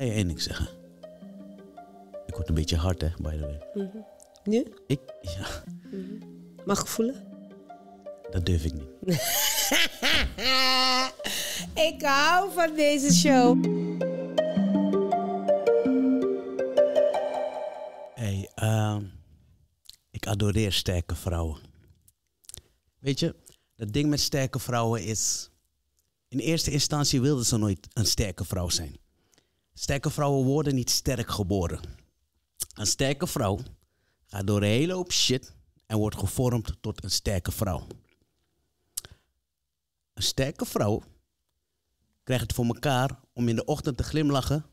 ga je één ding zeggen. Ik word een beetje hard, hè, by the way. Mm-hmm. Nu? Ik, ja. Mm-hmm. Mag ik voelen? Dat durf ik niet. ik hou van deze show. Hey, ehm, ik adoreer sterke vrouwen. Weet je, dat ding met sterke vrouwen is... In eerste instantie wilden ze nooit een sterke vrouw zijn. Sterke vrouwen worden niet sterk geboren. Een sterke vrouw gaat door een hele hoop shit en wordt gevormd tot een sterke vrouw. Een sterke vrouw krijgt het voor elkaar om in de ochtend te glimlachen,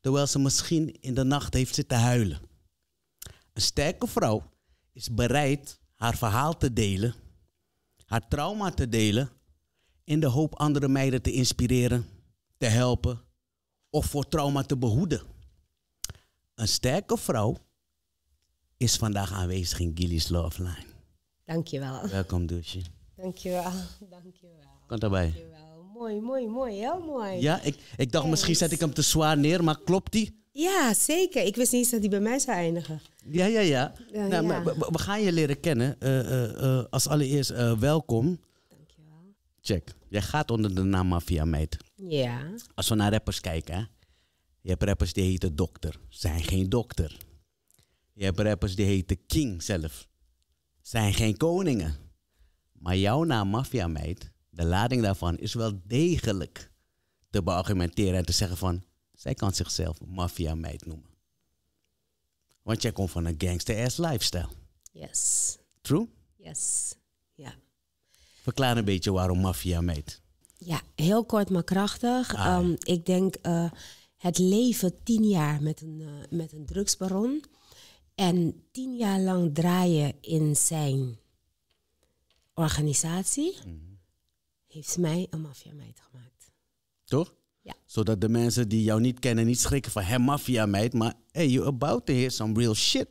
terwijl ze misschien in de nacht heeft zitten huilen. Een sterke vrouw is bereid haar verhaal te delen, haar trauma te delen, in de hoop andere meiden te inspireren, te helpen of voor trauma te behoeden. Een sterke vrouw is vandaag aanwezig in Gilly's Love Line. Dankjewel. Welkom, Doesje. Dankjewel, dankjewel. Kom erbij. Dankjewel. Mooi, mooi, mooi, heel mooi. Ja, ik, ik dacht misschien zet ik hem te zwaar neer, maar klopt die? Ja, zeker. Ik wist niet eens dat die bij mij zou eindigen. Ja, ja, ja. nou, We, gaan je leren kennen. Eh, eh, eh, als allereerst welkom. Dankjewel. Check. Jij gaat onder de naam Mafia Meid. Ja. Als we naar rappers kijken, hè? Je hebt rappers die heten dokter, zijn geen dokter. Je hebt rappers die heten king zelf, zijn geen koningen. Maar jouw naam Mafia meid, de lading daarvan is wel degelijk te beargumenteren en te zeggen van... Zij kan zichzelf mafia meid noemen. Want jij komt van een gangster-ass lifestyle. Yes. True? Yes. Ja. Verklaar een beetje waarom mafia Ja, heel kort maar krachtig. Ah, ehm, ik denk, eh, het leven tien jaar met een, eh, met een drugsbaron. En tien jaar lang draaien in zijn organisatie. Mhm. Heeft mij een maffiameid gemaakt. Toch? Ja. Zodat de mensen die jou niet kennen niet schrikken van hem maffiameid. Maar hey, you about to hear some real shit.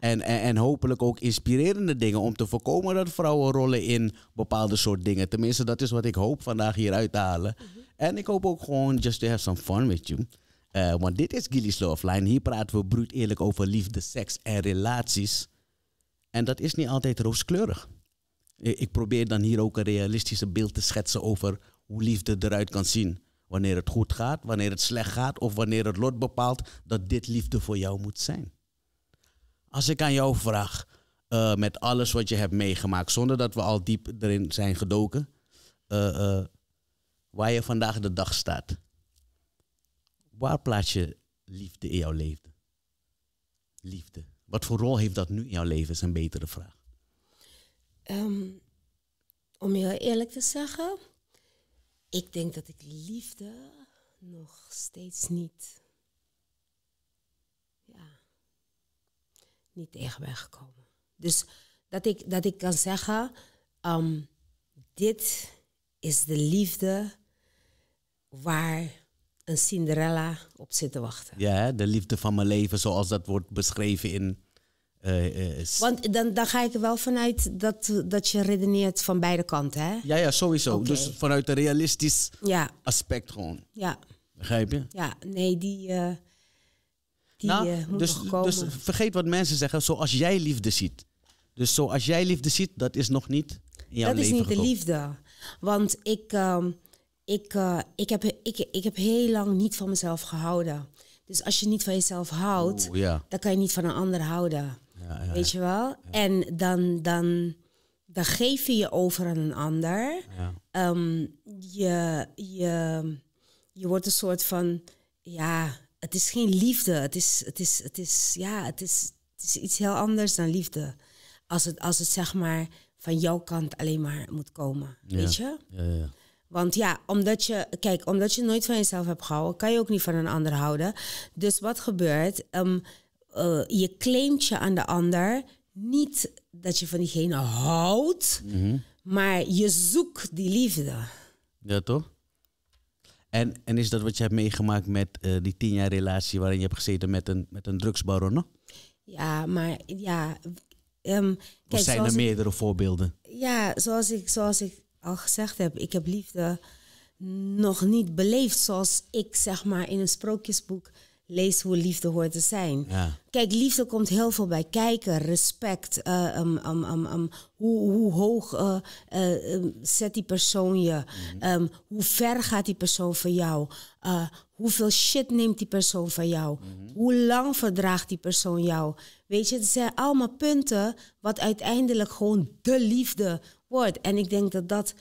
En, en, en, hopelijk ook inspirerende dingen om te voorkomen dat vrouwen rollen in bepaalde soort dingen. Tenminste, dat is wat ik hoop vandaag hieruit te halen. Mhm. En ik hoop ook gewoon just to have some fun with you. Eh, want dit is Gilly's Love Line. Hier praten we broed eerlijk over liefde, seks en relaties. En dat is niet altijd rooskleurig. Ik probeer dan hier ook een realistische beeld te schetsen over hoe liefde eruit kan zien. Wanneer het goed gaat, wanneer het slecht gaat of wanneer het lot bepaalt dat dit liefde voor jou moet zijn. Als ik aan jou vraag, eh, met alles wat je hebt meegemaakt, zonder dat we al diep erin zijn gedoken, eh, eh, waar je vandaag de dag staat, waar plaats je liefde in jouw leven? Liefde. Wat voor rol heeft dat nu in jouw leven, is een betere vraag. Ehm, om je eerlijk te zeggen, ik denk dat ik liefde nog steeds niet niet tegen ben gekomen. Dus dat ik, dat ik kan zeggen, ehm, dit is de liefde waar een Cinderella op zit te wachten. Ja, de liefde van mijn leven zoals dat wordt beschreven in... Eh, eh, Want dan, dan ga ik er wel vanuit dat, dat je redeneert van beide kanten, hè? Ja, ja, sowieso. Dus vanuit een realistisch ja. aspect gewoon. Ja. Begrijp je? Ja, nee, die... Eh, die nou, eh, moet dus, Dus vergeet wat mensen zeggen, zoals jij liefde ziet. Dus zoals jij liefde ziet, dat is nog niet in jouw dat leven Dat is niet de liefde. Want ik, ehm, ik, eh, ik, heb, ik, ik heb heel lang niet van mezelf gehouden. Dus als je niet van jezelf houdt, dan kan je niet van een ander houden. Weet je wel? En dan, dan, dan geef je je over aan een ander. Ehm, je, je, je wordt een soort van, ja, het is geen liefde. Het is, het is, het is, ja, het is, het is iets heel anders dan liefde. Als het, als het zeg maar van jouw kant alleen maar moet komen. Weet je? Ja, ja, Want ja, omdat je, kijk, omdat je nooit van jezelf hebt gehouden, kan je ook niet van een ander houden. Dus wat gebeurt? Ehm, eh, je claimt je aan de ander niet dat je van diegene houdt, mhm. maar je zoekt die liefde. Ja, toch? En, en is dat wat je hebt meegemaakt met eh, die tien jaar relatie waarin je hebt gezeten met een, met een drugsbaron? Ja, maar ja. Um, zijn er meerdere voorbeelden? Ja, zoals ik, zoals ik al gezegd heb, ik heb liefde nog niet beleefd zoals ik zeg maar in een sprookjesboek Lees hoe liefde hoort te zijn. Ja. Kijk, liefde komt heel veel bij kijken. Respect. Eh, um, um, um, hoe, hoe, hoog eh, eh, zet die persoon je? Mm hoe ver gaat die persoon van jou? hoeveel shit neemt die persoon van jou? Mhm. Hoe lang verdraagt die persoon jou? Weet je, het zijn allemaal punten wat uiteindelijk gewoon de liefde wordt. En ik denk dat dat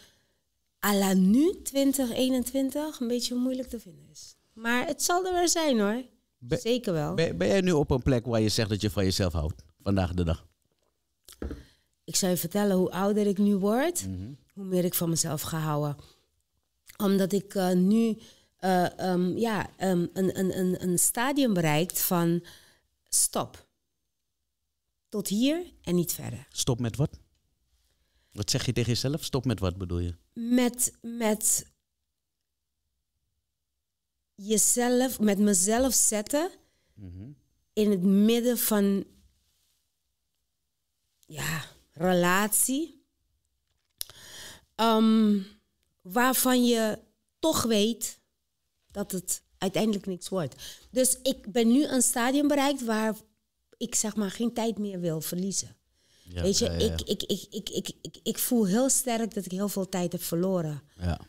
à la nu 2021 een beetje moeilijk te vinden is. Maar het zal er wel zijn hoor. Zeker wel. Ben, ben, jij nu op een plek waar je zegt dat je van jezelf houdt? Vandaag de dag. Ik zou je vertellen, hoe ouder ik nu word, mhm. hoe meer ik van mezelf ga houden. Omdat ik eh, nu eh, ehm, ja, ehm, een, een, een, een stadium bereikt van stop. Tot hier en niet verder. Stop met wat? Wat zeg je tegen jezelf? Stop met wat bedoel je? Met, met jezelf, met mezelf zetten in het midden van ja, relatie. Ehm, waarvan je toch weet dat het uiteindelijk niks wordt. Dus ik ben nu een stadium bereikt waar ik zeg maar geen tijd meer wil verliezen. Ja, weet je, Ik, ik, ik, ik, ik, ik, ik, voel heel sterk dat ik heel veel tijd heb verloren. Ja,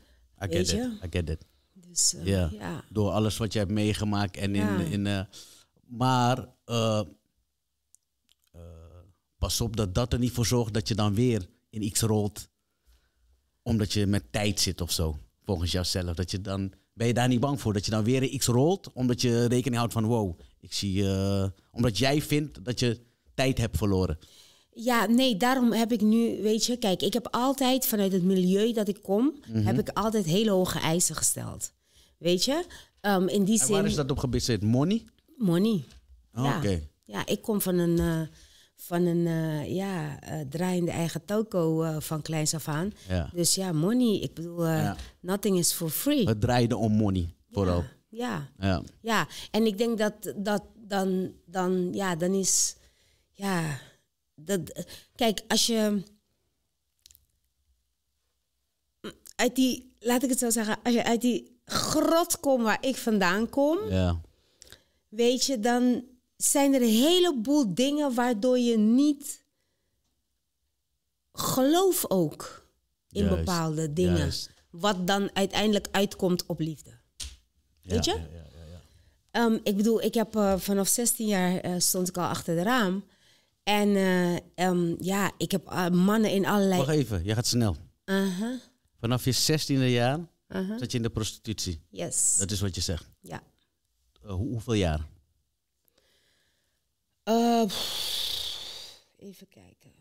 I get it. I get it. Dus, eh, ja. Door alles wat je hebt meegemaakt. En in, in, maar eh, eh, pas op dat dat er niet voor zorgt dat je dan weer in x rolt. Omdat je met tijd zit of zo. Volgens jouzelf. Dat je dan, ben je daar niet bang voor? Dat je dan weer in x rolt. Omdat je rekening houdt van wow. Ik zie, omdat jij vindt dat je tijd hebt verloren. Ja, nee, daarom heb ik nu, weet je, kijk, ik heb altijd vanuit het milieu dat ik kom, mhm. heb ik altijd hele hoge eisen gesteld. Weet je? Ehm, in die zin. Waar is dat op gebaseerd? Money? Money. Oh, ja. Oké. Ja, ik kom van een, eh, van een eh, ja, eh, draaiende eigen toko van kleins af aan. Ja. Dus ja, money. Ik bedoel, nothing is for free. Het draaide om money, vooral. Ja. Ja. ja. En ik denk dat, dat dan, dan, ja, dan is. Ja. Dat, kijk, als je. Uit die, laat ik het zo zeggen, als je uit die grot kom waar ik vandaan kom, ja. weet je, dan zijn er een heleboel dingen waardoor je niet geloof ook in bepaalde dingen. Wat dan uiteindelijk uitkomt op liefde. weet je? Ja, ehm, ik bedoel, ik heb eh, vanaf 16 jaar eh, stond ik al achter de raam. En eh, ehm, ja, ik heb mannen in allerlei. Wacht even, je gaat snel. Uh-huh. Vanaf je 16e jaar uh -huh. Zat je in de prostitutie? Yes. Dat is wat je zegt? Ja. Uh, hoeveel jaar? Uh, even kijken.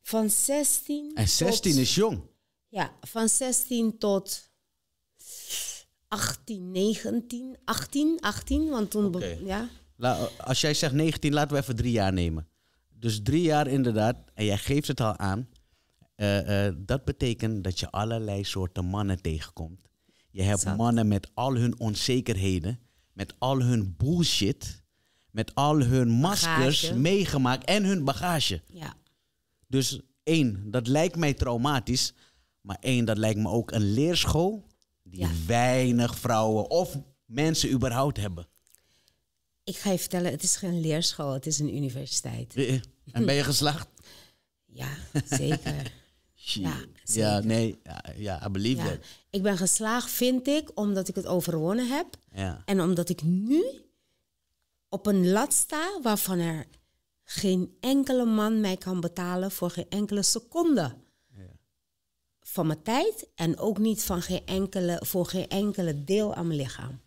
Van 16. En 16 is jong. Ja, van 16 tot 18, 19, 18, 18, want toen. Ja. La, als jij zegt 19, laten we even drie jaar nemen. Dus drie jaar inderdaad, en jij geeft het al aan. Eh, eh, dat betekent dat je allerlei soorten mannen tegenkomt. Je hebt mannen met al hun onzekerheden, met al hun bullshit, met al hun maskers meegemaakt en hun bagage. Ja. Dus één, dat lijkt mij traumatisch, maar één, dat lijkt me ook een leerschool die weinig vrouwen of mensen überhaupt hebben. Ik ga je vertellen, het is geen leerschool, het is een universiteit. Eh, en ben je geslaagd? Ja, zeker. Ja, ja, nee, ja, ja I believe Ik ben geslaagd, vind ik, omdat ik het overwonnen heb. Ja. En omdat ik nu op een lat sta waarvan er geen enkele man mij kan betalen voor geen enkele seconde van mijn tijd en ook niet van geen enkele, voor geen enkele deel aan mijn lichaam.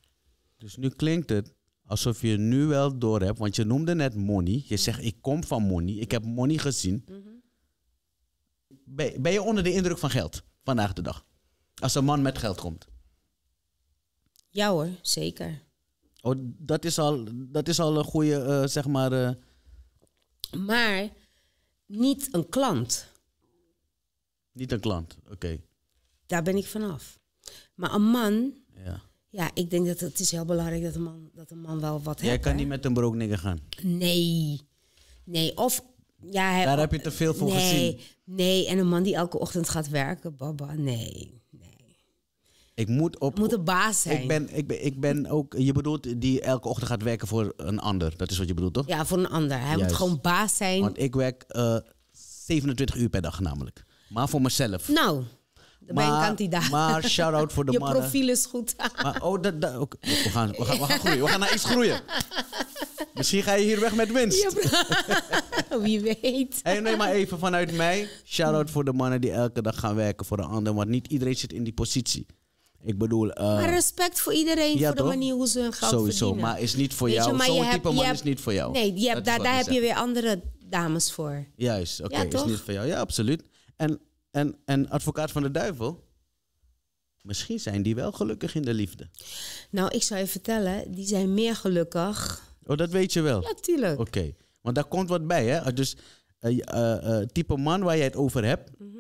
Dus nu klinkt het alsof je nu wel door hebt, want je noemde net money. Je zegt ik kom van money, ik heb money gezien. Mm ben je onder de indruk van geld vandaag de dag? Als een man met geld komt. Ja hoor, zeker. Oh, dat, is al, dat is al een goede, eh, zeg maar. Eh, maar niet een klant. Niet een klant, oké. Daar ben ik vanaf. Maar een man. Ja. Ja, ik denk dat het is heel belangrijk dat een man, dat een man wel wat heeft. Jij kan niet met een broodnigger gaan. Nee. Nee, of ja, Daar heb je te veel voor gezien. Nee, en een man die elke ochtend gaat werken, baba, nee. nee. Ik moet op. Moet een baas zijn. Ik ben, ik, ben, ik ben ook. Je bedoelt die elke ochtend gaat werken voor een ander. Dat is wat je bedoelt, toch? Ja, voor een ander. Hij moet gewoon baas zijn. Want ik werk uh, eh, 27 uur per dag namelijk. Maar voor mezelf. Nou, mijn kandidaat. Maar shout-out voor de Je mannen. Je profiel is goed. Maar, oh, we, gaan, we, gaan, we gaan groeien. We gaan naar iets groeien. Misschien ga je hier weg met winst. Wie weet. Hey, nee, maar even vanuit mij. Shout-out voor de mannen die elke dag gaan werken voor een ander. Want niet iedereen zit in die positie. Ik bedoel... Eh, maar respect voor iedereen voor de manier hoe ze hun geld Sowieso, maar is niet voor jou. Zo'n type man hebt, is niet voor jou. Nee, je hebt, daar, daar heb je weer andere dames voor. Juist, oké. is niet voor jou. Ja, absoluut. En en, en advocaat van de duivel. Misschien zijn die wel gelukkig in de liefde. Nou, ik zou je vertellen, die zijn meer gelukkig. Oh, dat weet je wel? Natuurlijk. Oké, want daar komt wat bij, hè? Ah, dus het eh, eh, eh, type man waar jij het over hebt, mhm.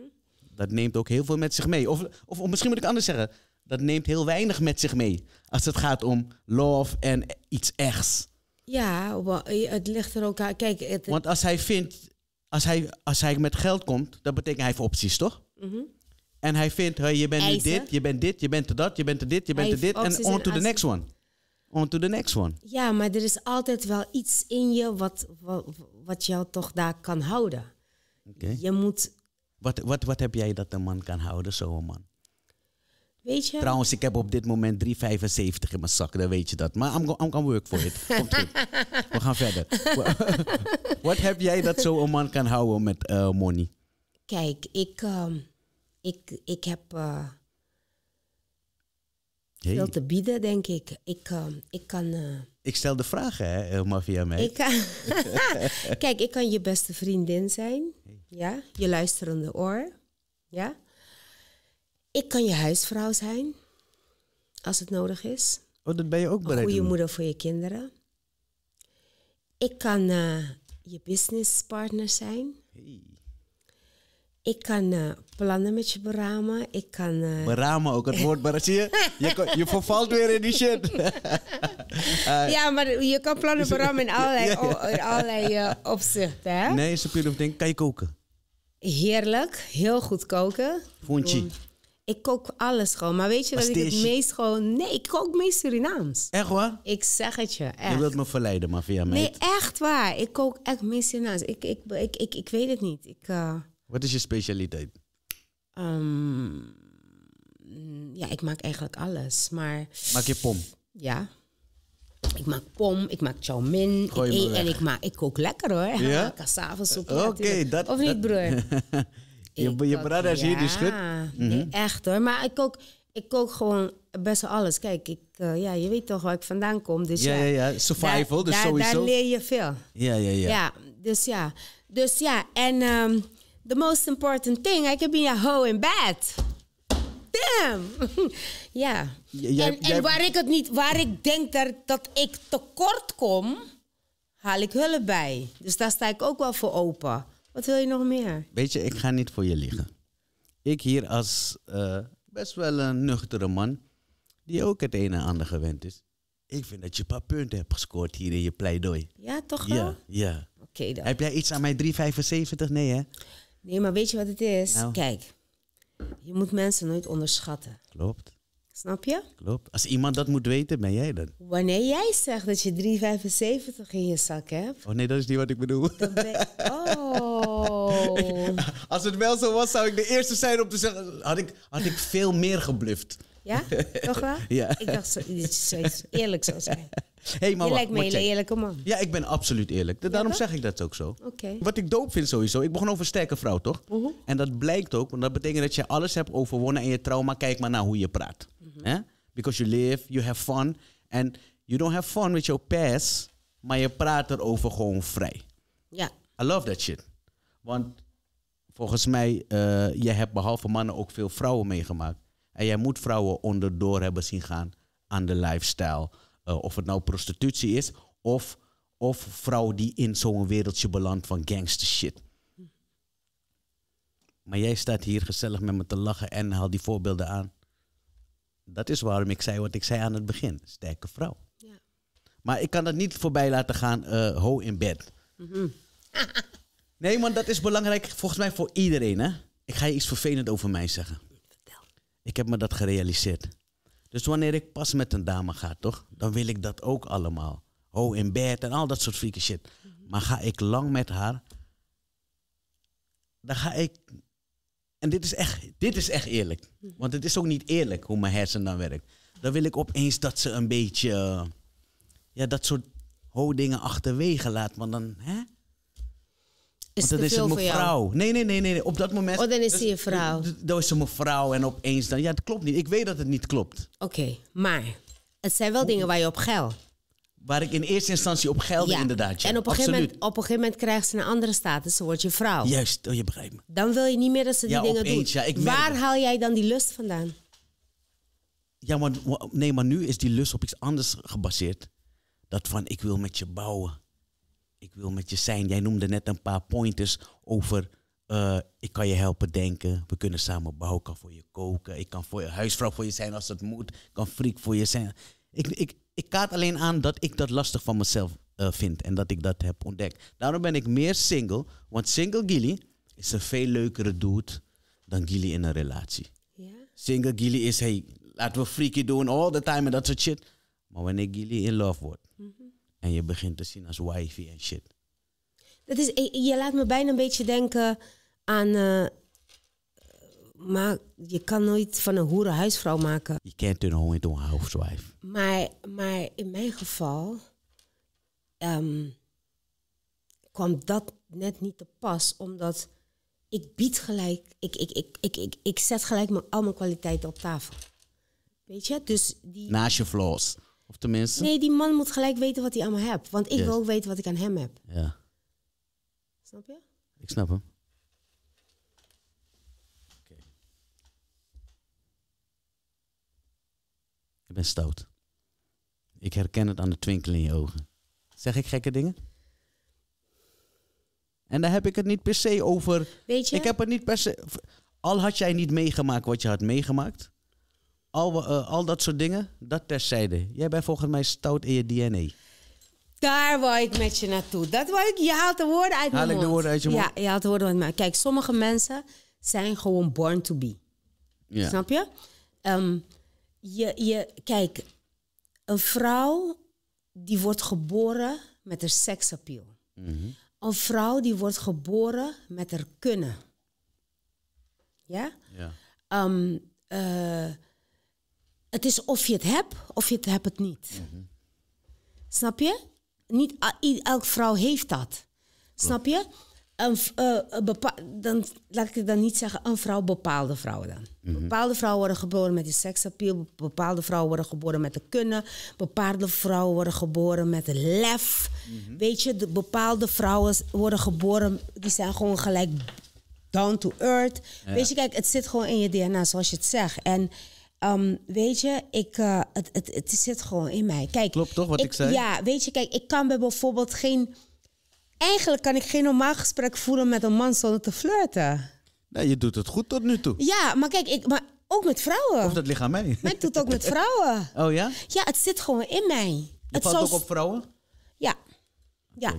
dat neemt ook heel veel met zich mee. Of, of, misschien moet ik anders zeggen, dat neemt heel weinig met zich mee. Als het gaat om love en iets echts. Ja, het ligt er ook aan. Kijk, Want als hij vindt, als hij, als hij met geld komt, dat betekent hij heeft opties, toch? Mhm. En hij vindt, hey, je bent dit, je bent dit, je bent dat, je bent dit, je bent dit. En on to the next one. On to the next one. Ja, maar er is altijd wel iets in je wat, wat, jou toch daar kan houden. Je moet... Wat, wat, wat heb jij dat een man kan houden, zo'n man? Weet je? Trouwens, ik heb op dit moment 3,75 in mijn zak, dan weet je dat. Maar I'm, go, I'm work for it. Komt goed. We gaan verder. Wat heb jij dat zo'n man kan houden met eh, money? Kijk, ik, ehm, ik, ik heb eh, veel te bieden, denk ik. Ik, um, ik kan... Eh, ik stel de vragen, hè, via mij. Kijk, ik kan je beste vriendin zijn. Ja, je luisterende oor. Ja. Ik kan je huisvrouw zijn, als het nodig is. Oh, dat ben je ook bereid. Een goede moeder voor je kinderen. Ik kan eh, je businesspartner zijn. Hey. Ik kan eh, plannen met je beramen. Ik kan... Uh... Beramen, ook het woord beramen. je? Je, je vervalt weer in die shit. ja, maar je kan plannen beramen in allerlei, allerlei opzichten. Hè? Nee, is een puur ding. Kan je koken? Heerlijk. Heel goed koken. Vontje. Ik kook alles gewoon. Maar weet je wat dat ik het meest gewoon... Nee, ik kook meest Surinaams. Echt waar? Ik zeg het je, echt. Je wilt me verleiden, maar via mij. Nee, echt waar. Ik kook echt meest Surinaams. Ik, ik, ik, ik, ik weet het niet. Ik, eh, Wat is je specialiteit? Ehm, ja, ik maak eigenlijk alles, maar... Maak je pom? Ja. Ik maak pom, ik maak chow mein, en ik, maak, ik kook lekker hoor. Ja? Cassave ook. Oké, dat... Of niet, broer? Je, je kook, zie die schud mhm. echt hoor. Maar ik kook, ik kook gewoon best wel alles. Kijk, ik, eh, ja, je weet toch waar ik vandaan kom. Dus ja, ja, ja. Survival, dus daar, dus sowieso. Daar leer je veel. Ja, ja, ja. Ja, dus ja. Dus ja, en um, the most important thing, I can be a hoe in bed. Damn! ja. en, en waar ik het niet, waar ik denk dat, dat ik tekort kom, haal ik hulp bij. Dus daar sta ik ook wel voor open. Wat wil je nog meer? Weet je, ik ga niet voor je liggen. Ik hier als eh, best wel een nuchtere man, die ook het een en ander gewend is. Ik vind dat je een paar punten hebt gescoord hier in je pleidooi. Ja, toch wel? Ja, ja. Oké dan. Heb jij iets aan mijn 375? Nee, hè? Nee, maar weet je wat het is? Nou. Kijk, je moet mensen nooit onderschatten. Klopt. Snap je? Klopt. Als iemand dat moet weten, ben jij dan. Wanneer jij zegt dat je 3,75 in je zak hebt. Oh nee, dat is niet wat ik bedoel. ben... Oh. Als het wel zo was, zou ik de eerste zijn om te zeggen. Had ik, had ik veel meer gebluft. Ja, toch wel? Ja. Ik dacht dat je zoiets eerlijk zou zijn. Hey, maar je lijkt me een eerlijke man. Ja, ik ben absoluut eerlijk. Daarom zeg ik dat ook zo. Okay. Wat ik doop vind sowieso, ik begon over sterke vrouw, toch? Mhm. En dat blijkt ook, want dat betekent dat je alles hebt overwonnen en je trauma. Kijk maar naar hoe je praat. Eh? Because you live, you have fun. And you don't have fun with your past, maar je praat erover gewoon vrij. Ja. I love that shit. Want volgens mij, uh, je hebt behalve mannen ook veel vrouwen meegemaakt. En jij moet vrouwen onderdoor hebben zien gaan aan de lifestyle. Eh, of het nou prostitutie is, of, of vrouwen die in zo'n wereldje belandt van gangster shit. Maar jij staat hier gezellig met me te lachen en haal die voorbeelden aan dat is waarom ik zei wat ik zei aan het begin. Sterke vrouw. Ja. Maar ik kan dat niet voorbij laten gaan, uh, ho in bed. Mhm. nee, want dat is belangrijk volgens mij voor iedereen. Hè? Ik ga je iets vervelend over mij zeggen. Vertel. Ik heb me dat gerealiseerd. Dus wanneer ik pas met een dame ga, toch? Dan wil ik dat ook allemaal. Ho in bed en al dat soort freaky shit. Mhm. Maar ga ik lang met haar, dan ga ik en dit is, echt, dit is echt eerlijk. Want het is ook niet eerlijk hoe mijn hersen dan werkt. Dan wil ik opeens dat ze een beetje. ja, dat soort dingen achterwege laat. Want dan. Hè? Is Want dat is een vrouw. Nee, nee, nee, nee. Op dat moment. Oh, dan is dus ze een vrouw. Dan is ze mevrouw en opeens dan. Ja, het klopt niet. Ik weet dat het niet klopt. Oké, maar het zijn wel dingen waar je op geld. Waar ik in eerste instantie op gelde, inderdaad. Ja. En op een, Absoluut. op een gegeven moment krijgt ze een andere status, ze wordt je vrouw. Juist, oh, je begrijpt me. Dan wil je niet meer dat ze die ja, dingen opeens, doet. Ja, Waar haal jij dan die lust vandaan? Ja, maar, nee, maar nu is die lust op iets anders gebaseerd. Dat van ik wil met je bouwen. Ik wil met je zijn. Jij noemde net een paar pointers over eh, ik kan je helpen denken. We kunnen samen bouwen. Ik kan voor je koken. Ik kan voor je huisvrouw voor je zijn als het moet. Ik kan freak voor je zijn. Ik, ik, ik kaart alleen aan dat ik dat lastig van mezelf eh, vind en dat ik dat heb ontdekt. Daarom ben ik meer single, want single Gilly is een veel leukere dude dan Gilly in een relatie. Single Gilly is, hey, laten we freaky doen all the time en dat soort shit. Maar wanneer Gilly in love wordt mhm. en je begint te zien als wifey en shit. Dat is, eh, je laat me bijna een beetje denken aan eh, maar je kan nooit van een hoere huisvrouw maken. Je kent een hond een huiswijf. Maar, maar in mijn geval ehm, kwam dat net niet te pas, omdat ik bied gelijk, ik, ik, ik, ik, ik, ik zet gelijk mijn, al mijn kwaliteiten op tafel. Weet je, dus die. Naast je flaws. Of tenminste. Nee, die man moet gelijk weten wat hij allemaal hebt, want ik wil ook weten wat ik aan hem heb. Ja. Snap je? Ik snap hem. Ik ben stout. Ik herken het aan de twinkel in je ogen. Zeg ik gekke dingen? En daar heb ik het niet per se over. Weet je? Ik heb het niet per se. Al had jij niet meegemaakt wat je had meegemaakt. Al, eh, al dat soort dingen, dat terzijde. Jij bent volgens mij stout in je DNA. Daar wou ik met je naartoe. Dat wou ik. Je haalt de woorden uit Haal mijn mond. ik de woorden uit je mond? Ja, je haalt de woorden uit mijn Kijk, sommige mensen zijn gewoon born to be. Snap je? Ehm, je, je, kijk, een vrouw die wordt geboren met haar seksappeal. Mhm. Een vrouw die wordt geboren met haar kunnen. Ja? ja. Ehm, eh, het is of je het hebt of je het hebt het niet. Mhm. Snap je? Niet elke vrouw heeft dat. Snap je? Een, uh, dan laat ik dan niet zeggen een vrouw, bepaalde vrouwen dan. Mhm. Bepaalde vrouwen worden geboren met een seksappeal, bepaalde vrouwen worden geboren met de kunnen, bepaalde vrouwen worden geboren met de lef. Mhm. Weet je, de bepaalde vrouwen worden geboren, die zijn gewoon gelijk down to earth. Weet je, kijk, het zit gewoon in je DNA, zoals je het zegt. En ehm, weet je, ik, eh, het, het, het zit gewoon in mij. Kijk, Klopt toch wat ik, ik zei? Ja, weet je, kijk, ik kan bijvoorbeeld geen Eigenlijk kan ik geen normaal gesprek voeren met een man zonder te flirten. Nee, je doet het goed tot nu toe. Ja, maar kijk, ik, maar ook met vrouwen. Of dat ligt aan mij. Maar ik doe het ook met vrouwen. Oh ja? Ja, het zit gewoon in mij. Je het valt ook op vrouwen? Ja. Ja.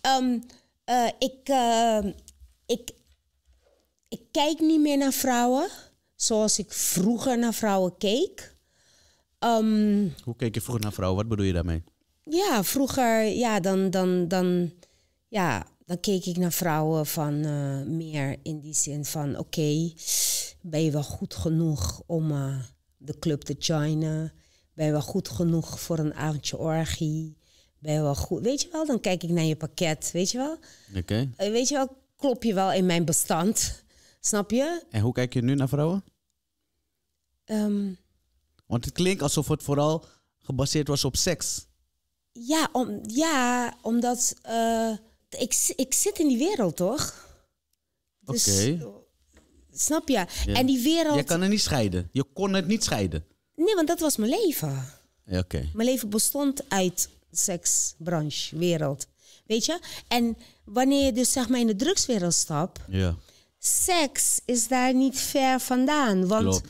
Ehm, eh, ik, ehm, ik, ik kijk niet meer naar vrouwen zoals ik vroeger naar vrouwen keek. Ehm, Hoe keek je vroeger naar vrouwen? Wat bedoel je daarmee? Ja, vroeger, ja, dan, dan, dan ja, dan keek ik naar vrouwen van eh, meer in die zin van oké, ben je wel goed genoeg om eh, de club te joinen? Ben je wel goed genoeg voor een avondje orgie? Ben je wel goed? Weet je wel, dan kijk ik naar je pakket, weet je wel? Oké. Eh, weet je wel, klop je wel in mijn bestand? Snap je? En hoe kijk je nu naar vrouwen? Ehm. Want het klinkt alsof het vooral gebaseerd was op seks. Ja, om, ja omdat ik, ik zit in die wereld, toch? Dus oké. Snap je? En die wereld... Je kan het niet scheiden. Je kon het niet scheiden. Nee, want dat was mijn leven. Ja, Oké. Mijn leven bestond uit seksbranche, wereld. Weet je? En wanneer je dus zeg maar in de drugswereld stapt... Ja. Seks is daar niet ver vandaan. Want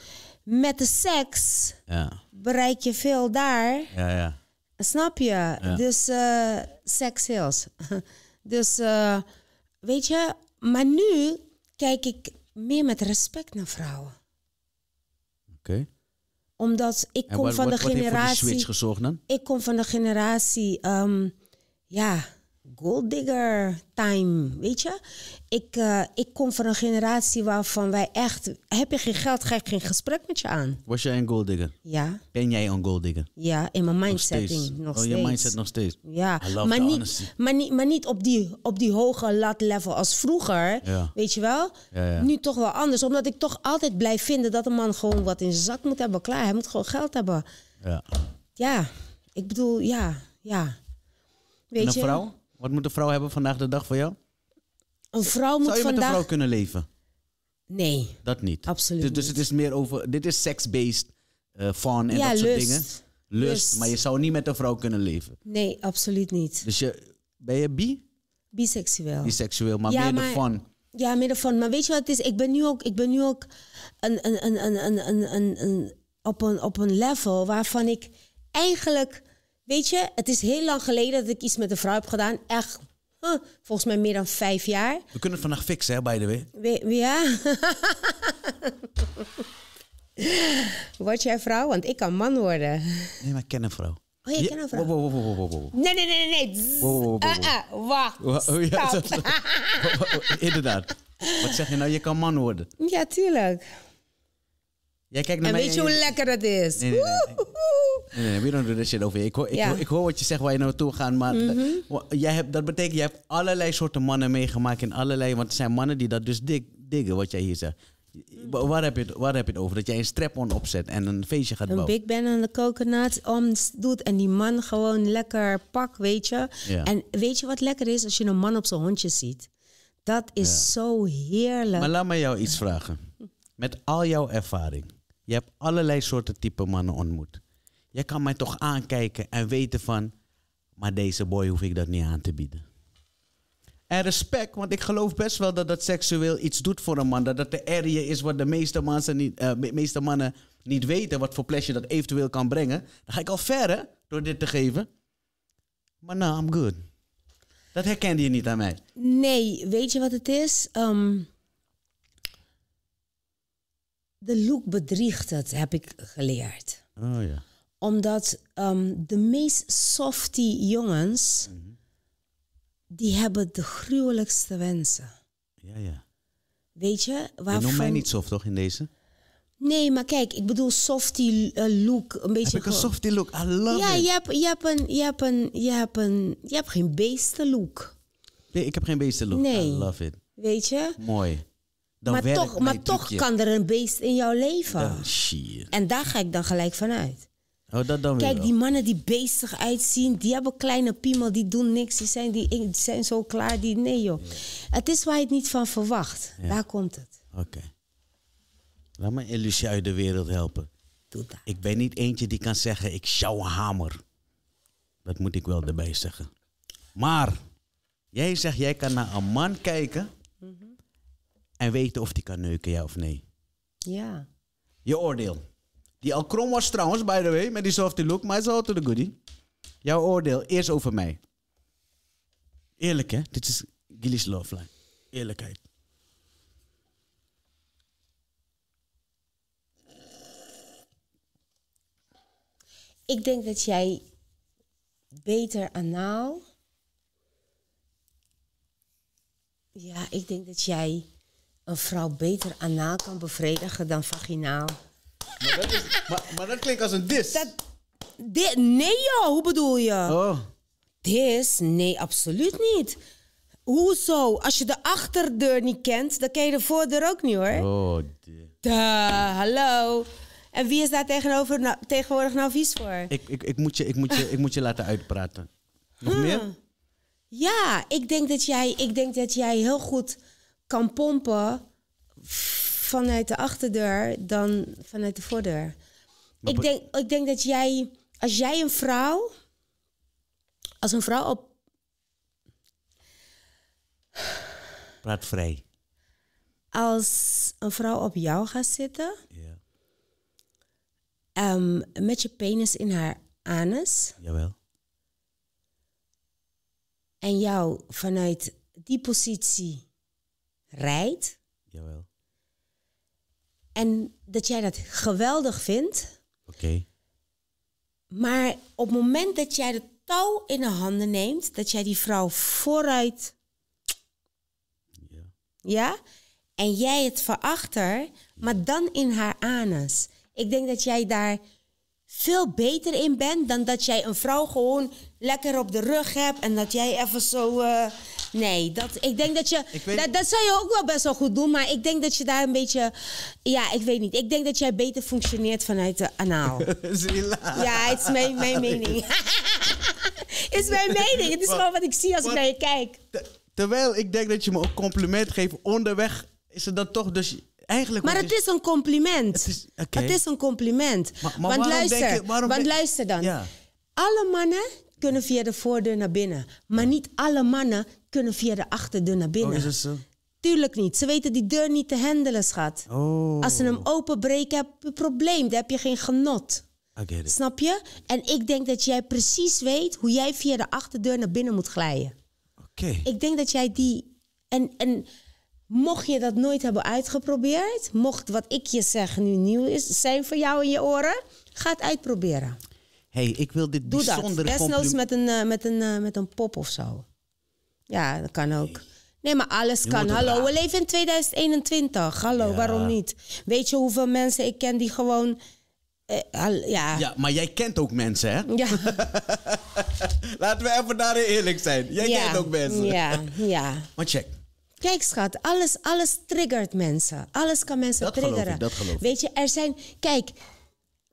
met de seks ja. bereik je veel daar. Ja, ja. Snap je? Dus uh, eh, seks sales. Dus eh, weet je, maar nu kijk ik meer met respect naar vrouwen. Oké. Omdat ik kom van de generatie. die switch Ik kom van de generatie, ehm, ja golddigger time, weet je. Ik, eh, ik kom van een generatie waarvan wij echt... Heb je geen geld, ga ik geen gesprek met je aan. Was jij een digger? Ja. Ben jij een digger? Ja, in mijn mindset. nog steeds. oh, je mindset nog steeds? Ja, maar niet, maar niet, niet op, die, op die hoge lat level als vroeger, weet je wel. Ja, Nu toch wel anders, omdat ik toch altijd blijf vinden dat een man gewoon wat in zijn zak moet hebben. Klaar, hij moet gewoon geld hebben. Ja. Ja, ik bedoel, ja, ja. Weet een je? vrouw? Wat moet een vrouw hebben vandaag de dag voor jou? Een vrouw moet Zou je met een vrouw kunnen leven? Nee. Dat niet? Absoluut Dus, dus het is meer over... Dit is sex-based eh, fun en dat soort dingen. Lust. Lust. Maar je zou niet met een vrouw kunnen leven? Nee, absoluut niet. Dus je, ben je bi? Biseksueel. Biseksueel, maar meer maar... Ja, midden van. Maar weet je wat het is? Ik ben nu ook, ik ben nu ook een, een, een, een, een, een, op, een, op een level waarvan ik eigenlijk Weet je, het is heel lang geleden dat ik iets met een vrouw heb gedaan. Echt, volgens mij meer dan vijf jaar. We kunnen het vandaag fixen, hè, by the way. We, ja. Word jij vrouw? Want ik kan man worden. Nee, maar ik ken een vrouw. Oh, je ja, kent een vrouw. Nee, nee, nee, nee. wacht. Inderdaad. Wat zeg je nou? Je kan man worden. Ja, tuurlijk. Jij en weet je hoe lekker het is? Nee, we don't do shit over ik hoor, ik, hoor, wat je zegt waar je naartoe gaat. Maar mhm. jij hebt, dat betekent, je hebt allerlei soorten mannen meegemaakt. En allerlei, want er zijn mannen die dat dus dik, diggen, wat jij hier zegt. Waar heb, je het, heb je over? Dat jij een strap-on opzet en een feestje gaat bouwen. Een Big Ben en de coconut om doet en die man gewoon lekker pak, weet je. En weet je wat lekker is? Als je een man op zijn hondje ziet. Dat is zo heerlijk. Maar laat me jou iets vragen. Met al jouw ervaring. Je hebt allerlei soorten type mannen ontmoet. Je kan mij toch aankijken en weten van, maar deze boy hoef ik dat niet aan te bieden. En respect, want ik geloof best wel dat dat seksueel iets doet voor een man. Dat dat de area is wat de meeste, mannen niet, eh, meeste mannen niet weten, wat voor plezier dat eventueel kan brengen. Dan ga ik al ver, door dit te geven. Maar nou, I'm good. Dat herkende je niet aan mij. Nee, weet je wat het is? Ehm, de look bedriegt het, heb ik geleerd. Oh, ja. Omdat um, de meest softy jongens, mhm. die hebben de gruwelijkste wensen. Ja, ja. Weet je, waarvan... Je noemt mij niet soft toch in deze? Nee, maar kijk, ik bedoel softy eh, look. Een beetje heb ik een softy look? I love ja, it. je hebt, je hebt een, je hebt een, je hebt een, je hebt geen Nee, ik heb geen beesten look. Nee. I love it. Weet je? Mooi maar toch, maar toch kan er een beest in jouw leven. En daar ga ik dan gelijk vanuit. Oh, dat dan Kijk, die mannen die beestig uitzien, die hebben kleine piemel, die doen niks, die zijn, die, zijn zo klaar. Die, nee joh, het is waar je het niet van verwacht. Daar komt het. Oké. Laat me illusie uit de wereld helpen. Doe dat. Ik ben niet eentje die kan zeggen, ik zou een hamer. Dat moet ik wel erbij zeggen. Maar, jij zegt, jij kan naar een man kijken en weten of die kan neuken, ja of nee. Ja. Je oordeel. Die al krom was trouwens, by the way, met die softy look, maar is altijd to the goodie. Jouw oordeel, eerst over mij. Eerlijk hè, dit is Gilly's love line. Eerlijkheid. Ik denk dat jij beter anaal. Ja, ik denk dat jij een vrouw beter anaal kan bevredigen dan vaginaal. Maar dat, is, maar, dat klinkt als een dis. Dat, nee joh, hoe bedoel je? Oh. Dis? Nee, absoluut niet. Hoezo? Als je de achterdeur niet kent, dan ken je de voordeur ook niet hoor. Oh, Da hallo. En wie is daar tegenover, nou, tegenwoordig nou vies voor? Ik, ik, ik, moet je, ik, moet je, ik moet je laten uitpraten. Nog meer? Ja, ik denk, dat jij, ik denk dat jij heel goed kan pompen vanuit de achterdeur dan vanuit de voordeur. ik denk, ik denk dat jij, als jij een vrouw, als een vrouw op. Praat vrij. Als een vrouw op jou gaat zitten, ehm, met je penis in haar anus. Jawel. En jou vanuit die positie rijdt. Jawel. En dat jij dat geweldig vindt. Oké. Maar op het moment dat jij de touw in de handen neemt, dat jij die vrouw vooruit. Ja. ja? En jij het verachter, maar dan in haar anus. Ik denk dat jij daar veel beter in bent dan dat jij een vrouw gewoon lekker op de rug hebt en dat jij even zo. Eh, nee, dat, ik denk dat je. Dat, dat, zou je ook wel best wel goed doen, maar ik denk dat je daar een beetje. Ja, ik weet niet. Ik denk dat jij beter functioneert vanuit de anaal. ja, het is mijn, mijn mening. Het is mijn mening. Het is gewoon wat ik zie als ik naar je kijk. Terwijl ik denk dat je me ook compliment geeft onderweg, is het dan toch dus maar het is, een compliment. Het is, het is een compliment. want, luister, want luister dan. Alle mannen kunnen via de voordeur naar binnen. Maar niet alle mannen kunnen via de achterdeur naar binnen. Oh, is zo? Tuurlijk niet. Ze weten die deur niet te hendelen schat. Oh. Als ze hem openbreken, heb je een probleem. Dan heb je geen genot. Snap je? En ik denk dat jij precies weet hoe jij via de achterdeur naar binnen moet glijden. Oké. Ik denk dat jij die. En, en Mocht je dat nooit hebben uitgeprobeerd, mocht wat ik je zeg nu nieuw is, zijn voor jou in je oren, ga het uitproberen. hey, ik wil dit Doe dat. met een, eh, met, een, eh, met een pop of zo. Ja, dat kan ook. Nee, maar alles kan. Hallo, we leven in 2021. Hallo, waarom niet? Weet je hoeveel mensen ik ken die gewoon eh, ja. ja, maar jij kent ook mensen, hè? Ja. Laten we even daarin eerlijk zijn. Jij ja. kent ook mensen. Ja, ja. Maar check. Kijk, schat, alles, alles triggert mensen. Alles kan mensen dat triggeren. Geloof ik, dat geloof ik. Weet je, er zijn. Kijk,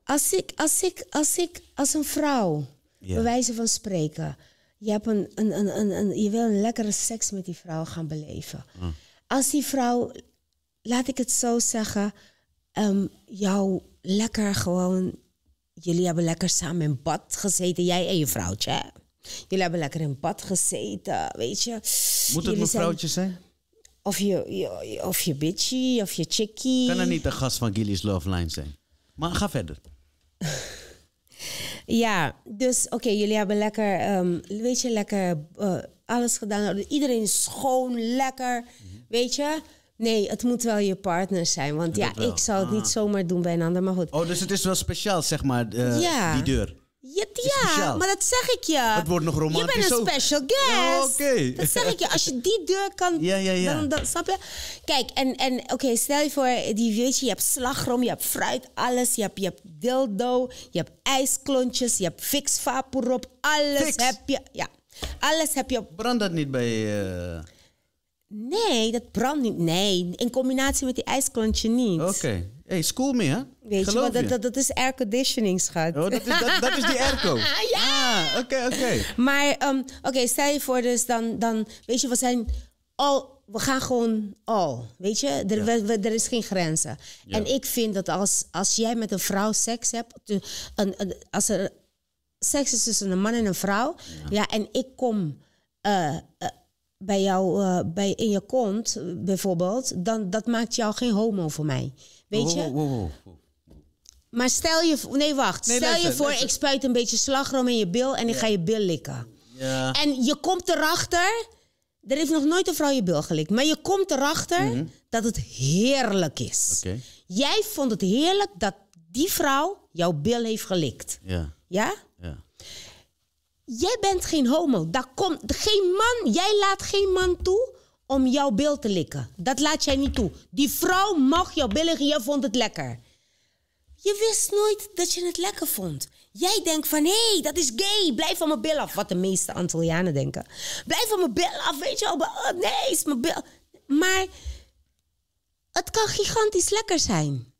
als ik, als ik, als ik, als een vrouw, bij wijze van spreken, je, hebt een, een, een, een, je wil een lekkere seks met die vrouw gaan beleven. Mm. Als die vrouw, laat ik het zo zeggen, um, jou lekker gewoon. Jullie hebben lekker samen in bad gezeten, jij en je vrouwtje. Jullie hebben lekker in bad gezeten, weet je. Moet het jullie een vrouwtje zijn? Of je, je, of je bitchy, of je cheeky. Kan er niet de gast van Gilly's Love Line zijn? Maar ga verder. ja, dus oké, jullie hebben lekker, ehm, weet je, lekker eh, alles gedaan. Iedereen is schoon, lekker, weet je. Nee, het moet wel je partner zijn. Want ja, ik zou het niet ah. zomaar doen bij een ander, maar goed. Oh, dus het is wel speciaal, zeg maar, eh, die deur. Ja, Tia, maar dat zeg ik je. Het wordt nog romantisch. Je bent een special guest. Oh, oké. Dat zeg ik je. Als je die deur kan. Ja, ja, ja. Dan, dan, snap je? Kijk, en, en oké, stel je voor, die weet je, hebt slagroom, je hebt fruit, alles. Je hebt, je hebt dildo, je hebt ijsklontjes, je hebt fix op alles fix. heb je. Ja, alles heb je. Brandt dat niet bij. Uh... Nee, dat brandt niet. Nee, in combinatie met die ijsklontje niet. Oké hey, school me, hè? Weet je, dat, dat, is air conditioning, schat. Oh, dat, is, dat, is die airco. ja! Ah, oké, oké. Maar, um, oké, okay, stel je voor dus, dan, dan, weet je, we zijn al... We gaan gewoon al, weet je? Er, er is geen grenzen. En ik vind dat als, als jij met een vrouw seks hebt... Een, als er seks is tussen een man en een vrouw... Ja, en ik kom... Eh, eh, bij jou eh, bij, in je kont, bijvoorbeeld, dan dat maakt jou geen homo voor mij. Weet je? maar stel je nee wacht, stel je voor ik spuit een beetje slagroom in je bil en ik ga je bil likken. Ja. En je komt erachter, er heeft nog nooit een vrouw je bil gelikt, maar je komt erachter mhm. dat het heerlijk is. Jij vond het heerlijk dat die vrouw jouw bil heeft gelikt. Ja. Ja? Jij bent geen homo. Daar komt geen man. Jij laat geen man toe om jouw bil te likken. Dat laat jij niet toe. Die vrouw mag jouw billen En Jij vond het lekker. Je wist nooit dat je het lekker vond. Jij denkt van, hé, hey, dat is gay. Blijf van mijn bil af. Wat de meeste Antillianen denken. Blijf van mijn bil af, weet je wel. Oh, nee, is mijn bil. Maar het kan gigantisch lekker zijn.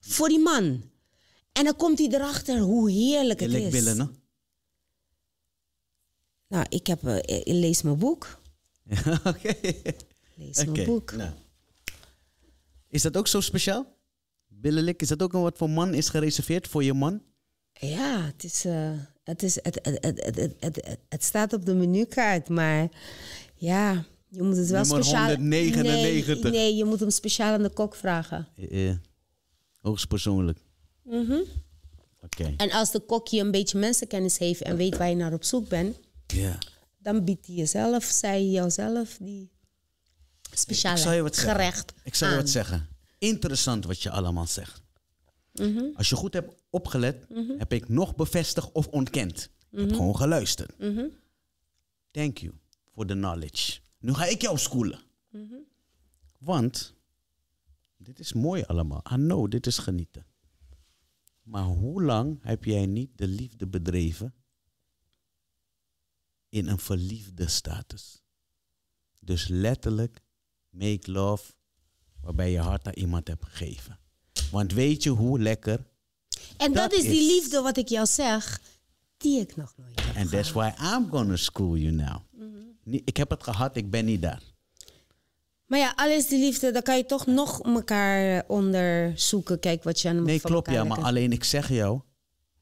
Voor die man. En dan komt hij erachter hoe heerlijk het Je is. billen, hè? Nou, ik, heb, eh, eh, ik lees mijn boek. Oké. Lees mijn boek. Nou. Is dat ook zo speciaal? Billelijk? is dat ook een wat voor man is gereserveerd voor je man? Ja, het is. Eh, het, is het, het, het, het, het, staat op de menukaart, maar ja, je moet het wel speciaal. 199. Nee, nee, je moet hem speciaal aan de kok vragen. Eh, persoonlijk. Mhm. Oké. En als de kok je een beetje mensenkennis heeft en weet waar je naar op zoek bent, ja. Dan biedt hij jezelf, zij jouzelf die speciale gerecht Ik zou je wat zeggen. Interessant wat je allemaal zegt. Mhm. Als je goed hebt opgelet, mhm. heb ik nog bevestigd of ontkend. Ik heb mhm. gewoon geluisterd. Thank you for the knowledge. Nu ga ik jou schoolen. Want dit is mooi allemaal. Ah no, dit is genieten. Maar hoe lang heb jij niet de liefde bedreven in een verliefde status. Dus letterlijk, make love, waarbij je hart aan iemand hebt gegeven. Want weet je hoe lekker. En dat, is die liefde wat ik jou zeg, die ik nog nooit heb. And that's why I'm gonna school you now. Mhm. Ik heb het gehad, ik ben niet daar. Maar ja, alles die liefde, dan kan je toch nog elkaar eh, onderzoeken. Kijk wat je aan Nee, klopt ja, maar alleen ik zeg jou,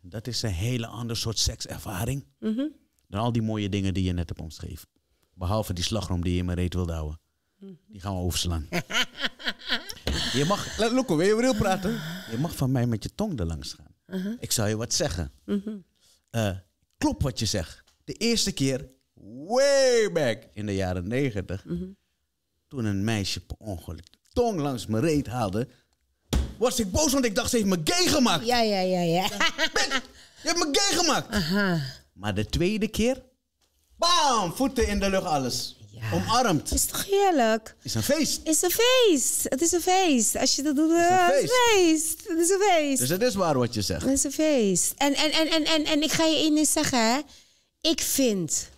dat is een hele andere soort sekservaring. Mm en al die mooie dingen die je net hebt omschreven. Behalve die slagroom die je in mijn reet wilde houden. Die gaan we overslaan. je mag... Loco, wil je praten? Je mag van mij met je tong langs gaan. Uh-huh. Ik zal je wat zeggen. Uh klopt wat je zegt. De eerste keer, way back in de jaren negentig... Mm-hmm. toen een meisje per ongeluk tong langs mijn reet haalde... was ik boos, want ik dacht ze heeft me gay gemaakt. Ja, ja, ja, ja. je hebt me gay gemaakt. Aha. Maar de tweede keer, bam, voeten in de lucht, alles. Omarmd. Is toch heerlijk? Is een feest. Is een feest. Het is een feest. Als je dat doet, is een eh, feest. Het is een feest. Dus het is waar wat je zegt. Het is een feest. En, en, en, en, en, en ik ga je één ding zeggen, hè. Ik vind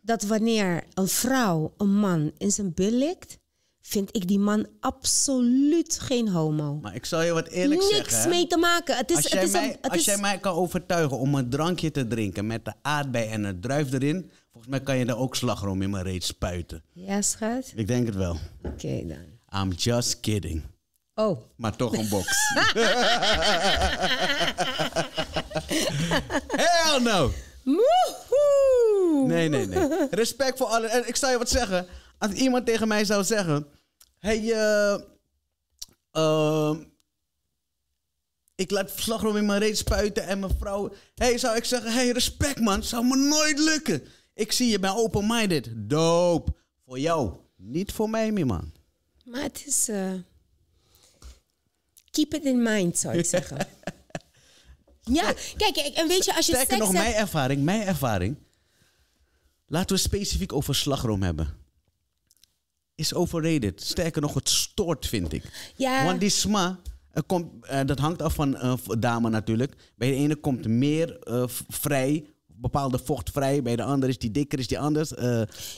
dat wanneer een vrouw een man in zijn bil likt, vind ik die man absoluut geen homo. Maar ik zal je wat eerlijk Niks zeggen. Niks mee te maken. Het is, als, het jij, is mij, een, het als jij mij kan overtuigen om een drankje te drinken met de aardbei en het druif erin... volgens mij kan je er ook slagroom in mijn reet spuiten. Ja, schat? Ik denk het wel. Oké, dan. I'm just kidding. Oh. Maar toch een box. Hell no! Woehoe. Nee, nee, nee. Respect voor alle... En ik zou je wat zeggen. Als iemand tegen mij zou zeggen... Hey, eh, ehm, ik laat slagroom in mijn reet spuiten en mijn vrouw... hey, zou ik zeggen, hey, respect man, zou me nooit lukken. Ik zie je bij open-minded. dope Voor jou. Niet voor mij meer, man. Maar het is... Eh, keep it in mind, zou ik zeggen. ja, kijk, en weet je, als je Sterker nog, mijn ervaring, mijn ervaring... Laten we specifiek over slagroom hebben is overrated. Sterker nog, het stoort, vind ik. Ja. Want die sma, komt, eh, dat hangt af van uh, dame natuurlijk. Bij de ene komt meer eh, vrij, bepaalde vocht vrij. Bij de andere is die dikker, is die anders.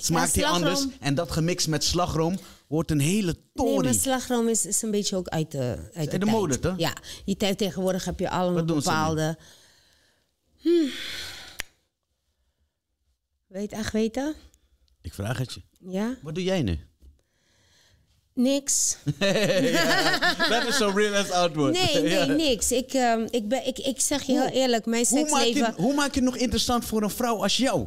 smaakt die anders. En dat gemixt met slagroom wordt een hele toren. Nee, maar slagroom is, is een beetje ook uit de, uit de, de mode, toch? Ja, die tijd tegenwoordig heb je allemaal bepaalde... Hmm. Weet echt weten? Ik vraag het je. Ja? Wat doe jij nu? Niks. dat is zo real as outward. Nee, nee, niks. Ik, ehm, ik, ben, ik, ik zeg je heel eerlijk, mijn hoe seksleven... Maak je, hoe maak je het nog interessant voor een vrouw als jou?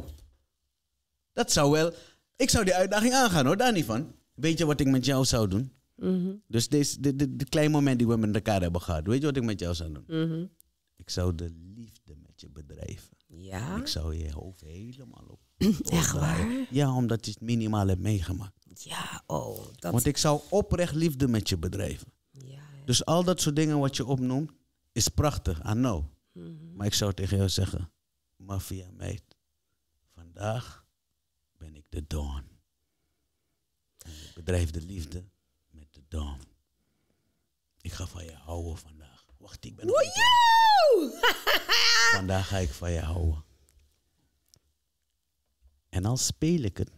Dat zou wel... Ik zou die uitdaging aangaan hoor, daar niet van. Weet je wat ik met jou zou doen? Mhm. Dus deze, de, de, de kleine moment die we met elkaar hebben gehad. Weet je wat ik met jou zou doen? Mhm. Ik zou de liefde met je bedrijven. Ja? Ik zou je hoofd helemaal op... Echt waar? Ja, omdat je het minimaal hebt meegemaakt. Ja, oh. Dat... Want ik zou oprecht liefde met je bedrijven. Ja, Dus al dat soort dingen wat je opnoemt, is prachtig, I nou. Maar ik zou tegen jou zeggen, mafia meid, vandaag ben ik de Dawn. En ik bedrijf de liefde met de Dawn. Ik ga van je houden vandaag. Wacht, ik ben... vandaag ga ik van je houden. En dan speel ik het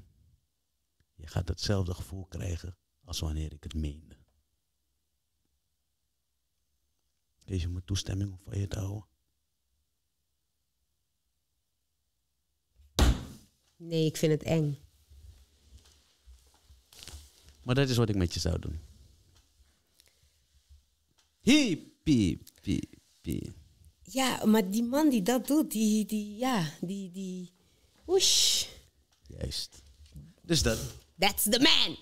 gaat hetzelfde gevoel krijgen als wanneer ik het meende. Deze je moet toestemming om van je te houden. Nee, ik vind het eng. Maar dat is wat ik met je zou doen. Hiep, piep, piep, piep. Ja, maar die man die dat doet, die, die ja, die, die, oesh. Juist. Dus dat, That's the man.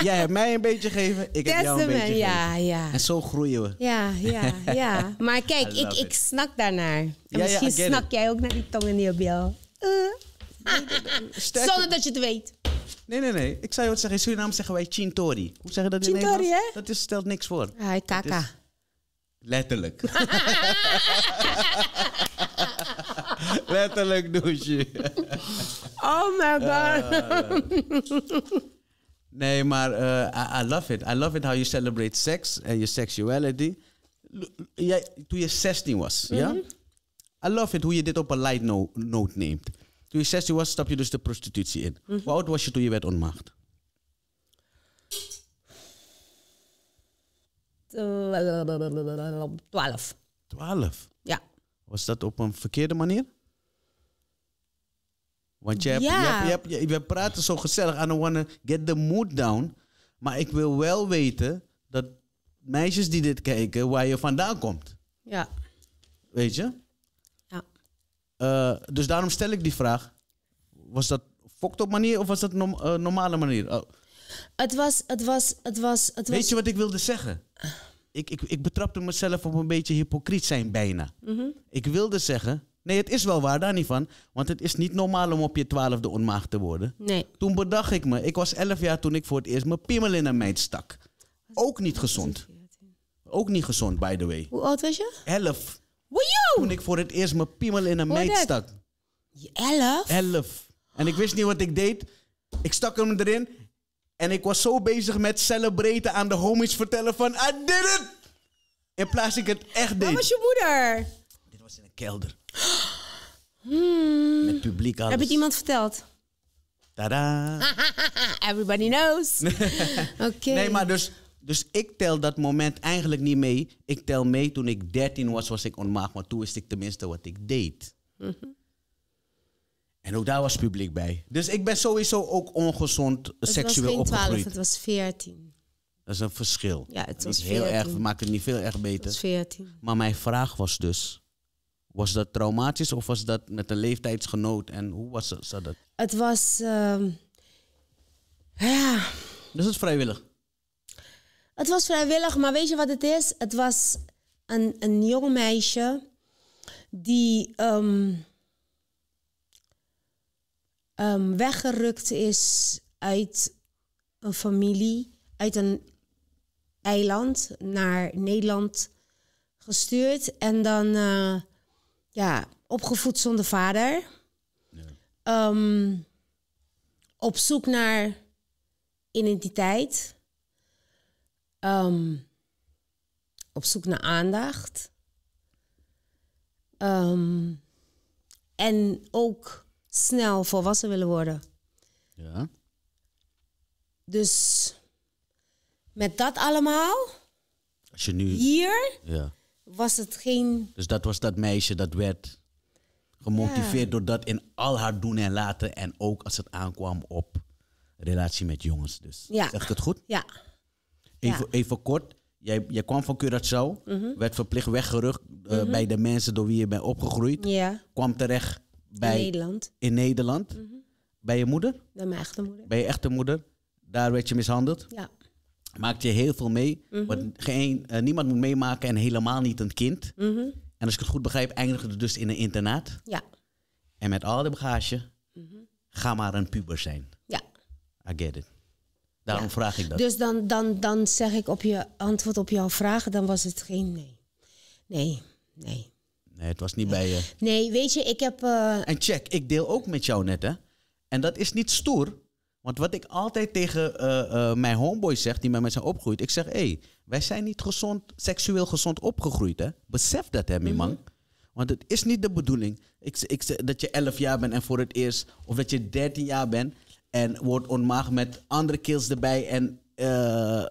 Jij hebt, mij een beetje gegeven, ik heb jou een man. beetje gegeven. Ja. En zo groeien we. Ja, ja, ja. Maar kijk, ik, ik snak daarnaar. En misschien snak jij ook naar die tongen die op jou. Eh. Zonder dat je het weet. Nee, nee, nee. Ik zou je wat zeggen. In Suriname zeggen wij chintori. Hoe zeggen je dat in Nederland? Chintori, hè? Dat is, stelt niks voor. Hai kaka. Letterlijk. Letterlijk douche. Oh my god. nee, maar eh, I, I, love it. I love it how you celebrate sex and your sexuality. toen je 16 was, ja? Mm I love it hoe je dit op een light note neemt. Toen je 16 was, stap je dus de prostitutie in. Mm Hoe oud was je toen je werd onmacht? Twaalf. Twaalf? Ja. Was dat op een verkeerde manier? Want je, hebt, je, hebt, praten zo gezellig. I don't to get the mood down. Maar ik wil wel weten dat meisjes die dit kijken, waar je vandaan komt. Ja. Weet je? Ja. Eh, dus daarom stel ik die vraag. Was dat fokt op manier of was dat een eh, normale manier? Oh. Het was, het was, het was, het was... Weet je wat ik wilde zeggen? Ik, ik, ik betrapte mezelf op een beetje hypocriet zijn bijna. Mhm. Ik wilde zeggen, Nee, het is wel waar, daar niet van. Want het is niet normaal om op je twaalfde onmaagd te worden. Nee. Toen bedacht ik me, ik was elf jaar toen ik voor het eerst mijn piemel in een meid stak. Ook niet gezond. Ook niet gezond, by the way. Hoe oud was je? Elf. Woejoe! Toen ik voor het eerst mijn piemel in een meid stak. Elf? Elf. En ik wist niet wat ik deed. Ik stak hem erin. En ik was zo bezig met celebreren aan de homies vertellen van I did it! In plaats ik het echt deed. Waar was je moeder? Dit was in een kelder. Hmm. Met publiek alles. Heb je het iemand verteld? Tada! Everybody knows. Oké. Nee, maar dus, dus ik tel dat moment eigenlijk niet mee. Ik tel mee toen ik 13 was, was ik onmaag, maar toen wist ik tenminste wat ik deed. Mhm. En ook daar was publiek bij. Dus ik ben sowieso ook ongezond seksueel opgegroeid. Het was geen 12, het was 14. Dat is een verschil. Ja, het was niet heel erg, we maken het niet veel erg beter. Het 14. Maar mijn vraag was dus was dat traumatisch of was dat met een leeftijdsgenoot en hoe was dat? Het was. Ehm, ja. Dus het is vrijwillig? Het was vrijwillig, maar weet je wat het is? Het was een, een jong meisje die um, weggerukt is uit een familie, uit een eiland naar Nederland gestuurd. En dan. Eh, ja, opgevoed zonder vader. Ja. Ehm, op zoek naar identiteit. Ehm, op zoek naar aandacht. Ehm, en ook snel volwassen willen worden. Ja. Dus met dat allemaal. Als je nu. Hier. Ja was het geen. Dus dat was dat meisje dat werd gemotiveerd door dat in al haar doen en laten. En ook als het aankwam op relatie met jongens. Dus ja. zeg ik het goed? Ja. Even, even kort. Jij, jij kwam van Curaçao, mhm. werd verplicht weggerukt eh, mhm. bij de mensen door wie je bent opgegroeid. Ja. Kwam terecht bij, in Nederland. In Nederland. Mhm. Bij je moeder? Bij mijn echte moeder. Bij je echte moeder. Daar werd je mishandeld? Ja maakt je heel veel mee. Mm geen, eh, niemand moet meemaken en helemaal niet een kind. Mhm. En als ik het goed begrijp, eindigde het dus in een internaat. Ja. En met al de bagage, mhm. ga maar een puber zijn. Ja. I get it. Daarom vraag ik dat. Dus dan, dan, dan zeg ik op je antwoord op jouw vragen. dan was het geen nee. Nee, nee. Nee, het was niet bij je. Nee, weet je, ik heb... Eh, en check, ik deel ook met jou net, hè. En dat is niet stoer. Want wat ik altijd tegen eh, eh, mijn homeboys zeg, die met mij zijn opgegroeid. Ik zeg, hé, hey, wij zijn niet gezond, seksueel gezond opgegroeid. Hè? Besef dat, hè, mijn mhm. man. Want het is niet de bedoeling ik, ik, dat je 11 jaar bent en voor het eerst... of dat je 13 jaar bent en wordt ontmaagd met andere kills erbij... en eh,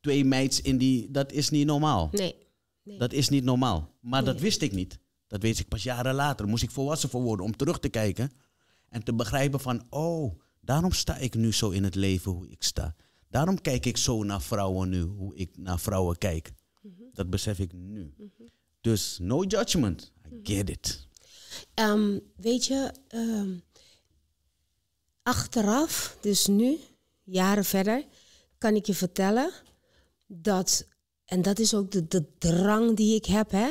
twee meids in die... Dat is niet normaal. Nee. Dat is niet normaal. Maar dat wist ik niet. Dat weet ik pas jaren later. Moest ik volwassen voor worden om terug te kijken... en te begrijpen van, oh Daarom sta ik nu zo in het leven hoe ik sta. Daarom kijk ik zo naar vrouwen nu, hoe ik naar vrouwen kijk. Mhm. Dat besef ik nu. Mhm. Dus no judgment. I mhm. get it. Ehm, weet je, ehm, achteraf, dus nu, jaren verder, kan ik je vertellen dat, en dat is ook de, de drang die ik heb, hè,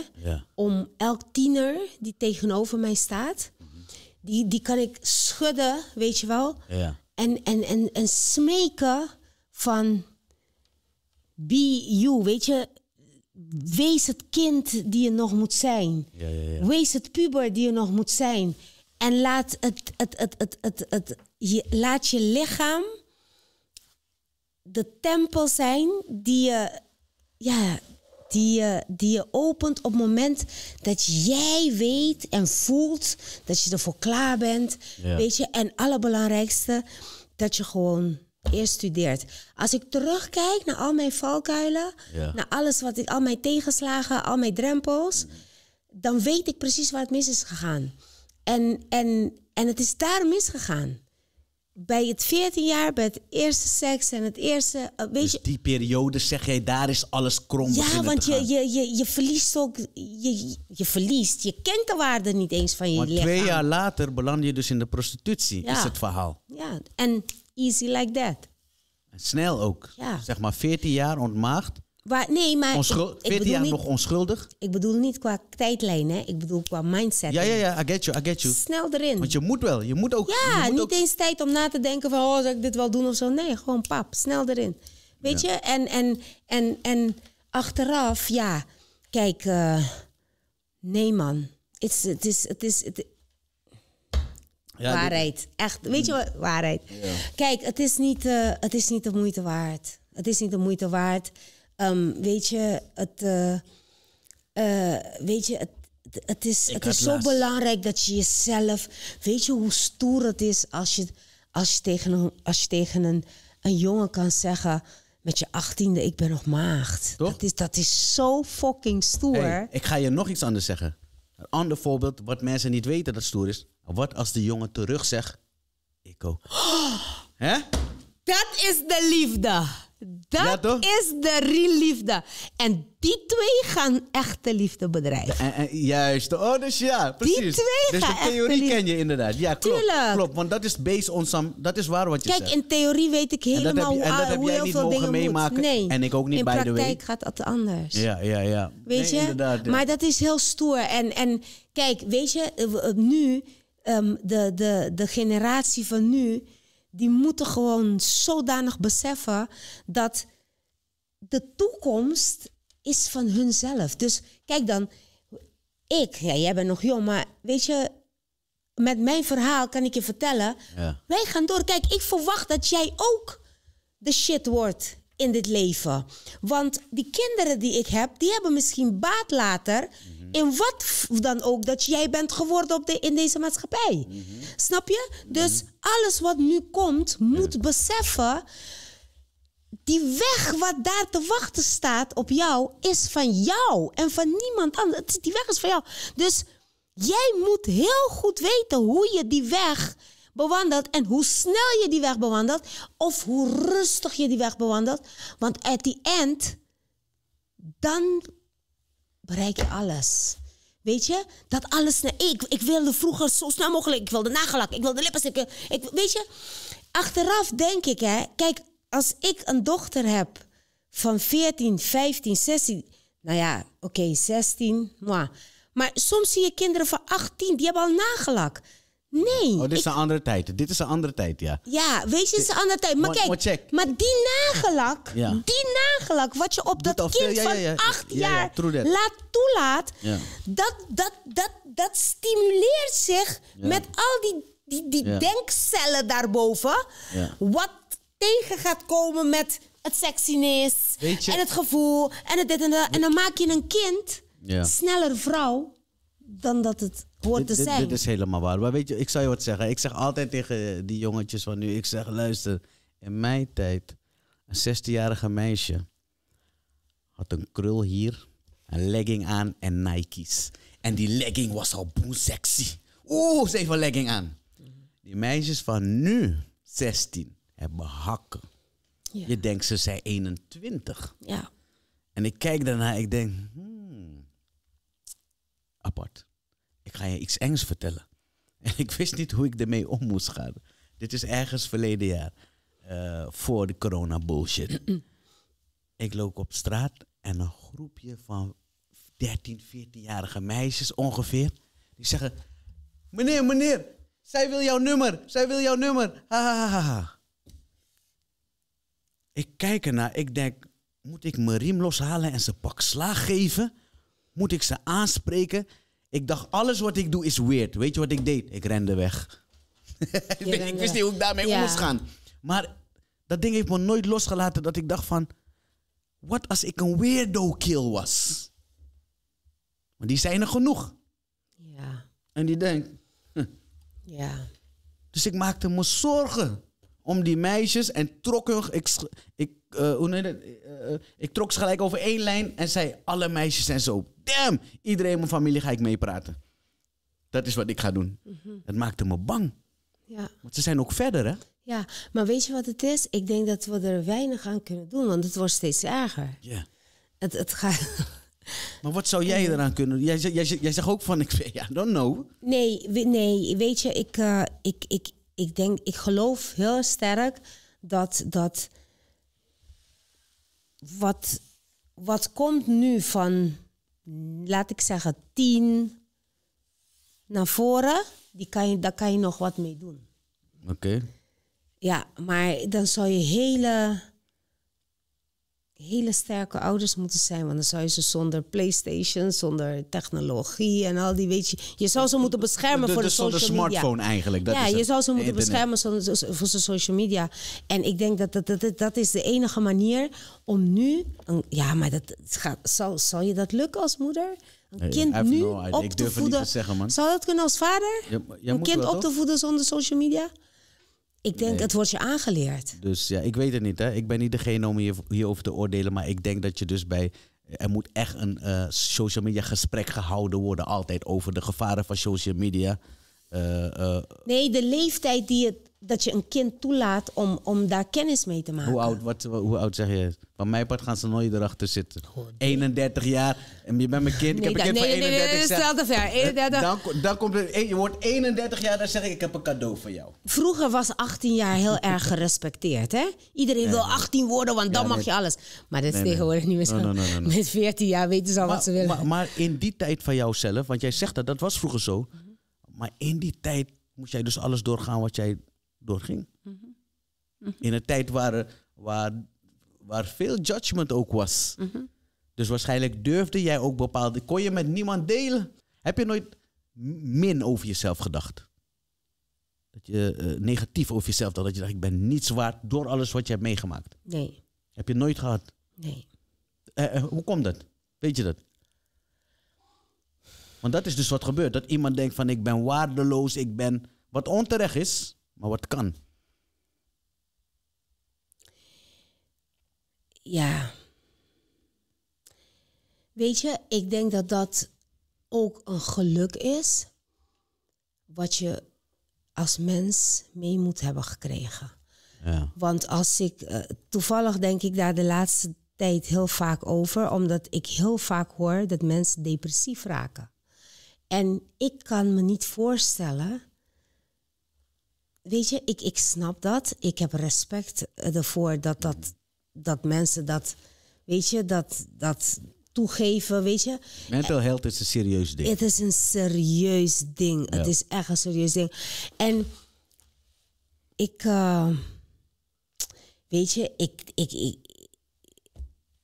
om elk tiener die tegenover mij staat, die, die kan ik schudden, weet je wel. Ja. En, en, en, en smeken van be you, weet je. Wees het kind die je nog moet zijn. Ja, ja, Wees het puber die je nog moet zijn. En laat, het, het, het, het, het, het, je, laat je lichaam de tempel zijn die je, ja, die je, die je opent op het moment dat jij weet en voelt dat je ervoor klaar bent. Weet je, en allerbelangrijkste, dat je gewoon eerst studeert. Als ik terugkijk naar al mijn valkuilen, naar alles wat ik, al mijn tegenslagen, al mijn drempels, dan weet ik precies waar het mis is gegaan. En, en, en het is daar misgegaan bij het 14 jaar, bij het eerste seks en het eerste. Eh, weet dus je, die periode zeg jij, daar is alles krom. Ja, want je, je, je, je verliest ook. Je, je verliest. Je kent de waarde niet eens van je maar Twee jaar later beland je dus in de prostitutie, is het verhaal. Ja, en easy like that. snel ook. Ja. Zeg maar 14 jaar ontmaagd. Waar, nee, maar. Onschuld, ik, ik 14 nog onschuldig? Ik bedoel niet qua tijdlijn, hè? Ik bedoel qua mindset. Ja, ja, ja, I get you, I get you. Snel erin. Want je moet wel, je moet ook. Ja, moet niet ook... eens tijd om na te denken van, oh, zou ik dit wel doen of zo. Nee, gewoon pap, snel erin. Weet je? En, en, en, en achteraf, ja, kijk, uh, nee man. Het is, het is, it, ja, waarheid. Echt, weet je wat? Waarheid. Ja. Kijk, het is, niet, uh, het is niet de moeite waard. Het is niet de moeite waard. Ehm, weet je, het, eh, eh, weet je, het, het is, het is zo belangrijk dat je jezelf. Weet je hoe stoer het is als je, als je tegen, een, als je tegen een, een jongen kan zeggen met je achttiende, ik ben nog maagd. Toch? Dat is, dat is zo fucking stoer. ik ga je nog iets anders zeggen. Een ander voorbeeld, wat mensen niet weten dat stoer is. Wat als de jongen terug zegt, ik ook. Hè? Dat is de liefde. Dat is de real liefde. En die twee gaan echte liefde bedrijven. en, juist. Oh, dus ja, precies. Die twee dus gaan de theorie liefde. ken je inderdaad. Ja, klopt. Tuurlijk. Klopt, want dat is based on some... Dat is waar wat je zegt. Kijk, in theorie weet ik helemaal en dat heb, je, en dat hoe, heb jij niet Nee. En ik ook niet, bij de In praktijk gaat het anders. Ja, ja, ja. Weet je? Maar dat is heel stoer. En, en kijk, weet je, eh, nu... Um, de, de, de generatie van nu die moeten gewoon zodanig beseffen dat de toekomst is van hunzelf. Dus kijk dan, ik, ja, jij bent nog jong, maar weet je, met mijn verhaal kan ik je vertellen, ja. wij gaan door. Kijk, ik verwacht dat jij ook de shit wordt in dit leven. Want die kinderen die ik heb, die hebben misschien baat later. Mhm. In wat dan ook dat jij bent geworden op de, in deze maatschappij. Snap je? Dus alles wat nu komt, moet beseffen. Die weg wat daar te wachten staat op jou, is van jou en van niemand anders. Die weg is van jou. Dus jij moet heel goed weten hoe je die weg bewandelt en hoe snel je die weg bewandelt of hoe rustig je die weg bewandelt. Want at the end, dan bereik je alles. Weet je, dat alles. Ik, ik wilde vroeger zo snel mogelijk. Ik wilde nagelak, ik wilde lippenstick. Ik, weet je, achteraf denk ik, hè, kijk, als ik een dochter heb van 14, 15, 16. Nou ja, oké, 16. Maar soms zie je kinderen van 18, die hebben al nagelak. Nee. Oh, dit is een andere tijd. Dit is een andere tijd, ja. Ja, weet je, het is een andere tijd. Maar kijk, maar die nagelak, die nagelak, wat je op dat, kind van acht jaar laat toelaat, dat, dat, dat, dat stimuleert zich met al die, die, die denkcellen daarboven, wat tegen gaat komen met het sexiness en het gevoel en het dit en dat. En dan maak je een kind sneller vrouw dan dat het dit, is helemaal waar. Maar weet je, ik zou je wat zeggen. Ik zeg altijd tegen die jongetjes van nu. Ik zeg, luister. In mijn tijd, een 16-jarige meisje had een krul hier, een legging aan en Nike's. En die legging was al boem sexy. Oeh, ze heeft een legging aan. Die meisjes van nu, 16, hebben hakken. Je denkt, ze zijn 21. Ja. En ik kijk daarna, ik denk, hmm, apart ik ga je iets engs vertellen. En ik wist niet hoe ik ermee om moest gaan. Dit is ergens verleden jaar, eh, voor de corona bullshit. ik loop op straat en een groepje van 13, 14-jarige meisjes ongeveer, die zeggen, meneer, meneer, zij wil jouw nummer, zij wil jouw nummer. ik kijk ernaar, ik denk, moet ik mijn riem loshalen en ze pak slaag geven? Moet ik ze aanspreken? Ik dacht, alles wat ik doe is weird. Weet je wat ik deed? Ik rende weg. ik wist niet hoe ik daarmee om moest gaan. Maar dat ding heeft me nooit losgelaten dat ik dacht van... Wat als ik een weirdo kill was? Want die zijn er genoeg. Ja. En die denkt... Ja. Dus ik maakte me zorgen om die meisjes en trok hun... ik eh, eh, eh, ik trok ze gelijk over één lijn en zei: Alle meisjes zijn zo. Damn, iedereen in mijn familie ga ik meepraten. Dat is wat ik ga doen. Mm -hmm. Het maakte me bang. Ja. Want ze zijn ook verder, hè? Ja, maar weet je wat het is? Ik denk dat we er weinig aan kunnen doen, want het wordt steeds erger. Ja. Het, het gaat. Maar wat zou jij eraan kunnen doen? Jij, jij, jij, zegt ook van, ik ja, don't know. Nee, nee weet je, ik, ik, ik, ik denk, ik geloof heel sterk dat, dat wat, wat komt nu van, laat ik zeggen, tien naar voren, die kan je, daar kan je nog wat mee doen. Oké. Ja, maar dan zou je hele hele sterke ouders moeten zijn. Want dan zou je ze zonder PlayStation, zonder technologie en al die weet je. Je zou ze moeten beschermen de, voor de, de smartphone eigenlijk. Dat ja, je zou ze moeten internet. beschermen voor de social media. En ik denk dat dat, dat dat is de enige manier om nu. Ja, maar dat gaat, zal, zal je dat lukken als moeder? Een kind nu op ik durf te voeden. Niet te zeggen, man. Zou dat kunnen als vader? een kind op te voeden zonder social media? Ik denk, nee. het wordt je aangeleerd. Dus ja, ik weet het niet. Hè? Ik ben niet degene om hier, hierover te oordelen. Maar ik denk dat je dus bij... Er moet echt een eh, social media gesprek gehouden worden altijd over de gevaren van social media. Eh, eh, nee, de leeftijd die het, dat je een kind toelaat om, om daar kennis mee te maken. Hoe oud, wat, hoe oud zeg je? Van mijn part gaan ze nooit erachter zitten. 31 jaar en je bent mijn kind. Ik heb een kind van 31 jaar. Nee, nee, eh, Dan, dan komt het, je wordt 31 jaar, dan zeg ik, ik heb een cadeau voor jou. Vroeger was 18 jaar heel erg gerespecteerd. Hè? Iedereen wil 18 worden, want dan mag je alles. Maar dat is tegenwoordig niet meer zo. Met 14 jaar weten ze al wat ze willen. Maar, in die tijd van jouzelf, want jij zegt dat, dat was vroeger zo mhm. Maar in die tijd moest jij dus alles doorgaan wat jij doorging. Mhm. In een tijd waar, waar, waar veel judgment ook was. Mhm. Dus waarschijnlijk durfde jij ook bepaalde. kon je met niemand delen. Heb je nooit min over jezelf gedacht? Dat je eh, negatief over jezelf dacht. Dat je dacht, ik ben niets waard door alles wat je hebt meegemaakt. Nee. Heb je nooit gehad? Nee. Eh, eh, hoe komt dat? Weet je dat? Want dat is dus wat gebeurt. Dat iemand denkt van ik ben waardeloos, ik ben... Wat onterecht is, maar wat kan. Ja. Weet je, ik denk dat dat ook een geluk is wat je als mens mee moet hebben gekregen. Ja. Want als ik, eh, toevallig denk ik daar de laatste tijd heel vaak over, omdat ik heel vaak hoor dat mensen depressief raken. En ik kan me niet voorstellen. Weet je, ik, ik snap dat. Ik heb respect ervoor dat, dat, dat mensen dat, weet je, dat, dat toegeven, weet je. Mental health is een serieus ding. Het is een serieus ding. Het is echt een serieus ding. En ik, eh, weet je, ik, ik, ik,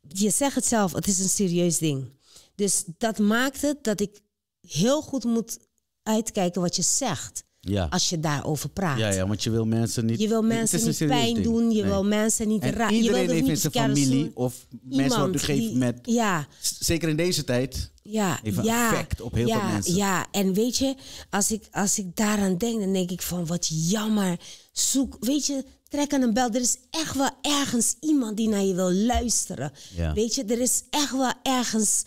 je zegt het zelf, het is een serieus ding. Dus dat maakt het dat ik heel goed moet uitkijken wat je zegt. Ja. Als je daarover praat. Ja, ja, want je wil mensen niet. pijn doen. Je wil mensen niet raken. Iedereen je heeft niet in zijn familie of mensen op een gegeven Ja. Zeker in deze tijd. Ja. ja, effect op heel veel mensen. Ja. En weet je, als ik als ik daaraan denk, dan denk ik van wat jammer. Zoek, weet je, trek aan een bel. Er is echt wel ergens iemand die naar je wil luisteren. Ja. Weet je, er is echt wel ergens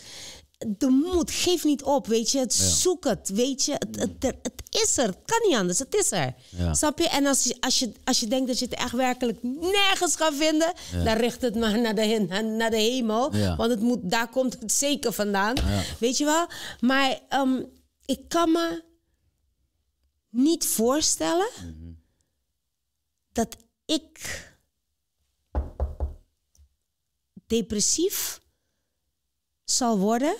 de moed, geef niet op, weet je. Het, Zoek het, weet je. Het, het, is er, het kan niet anders, het is er. Snap je? En als je, als, je, als je denkt dat je het echt werkelijk nergens gaat vinden, dan richt het maar naar de, naar, naar de hemel. Want het moet, daar komt het zeker vandaan, weet je wel. Maar ehm, ik kan me niet voorstellen dat ik depressief zal worden,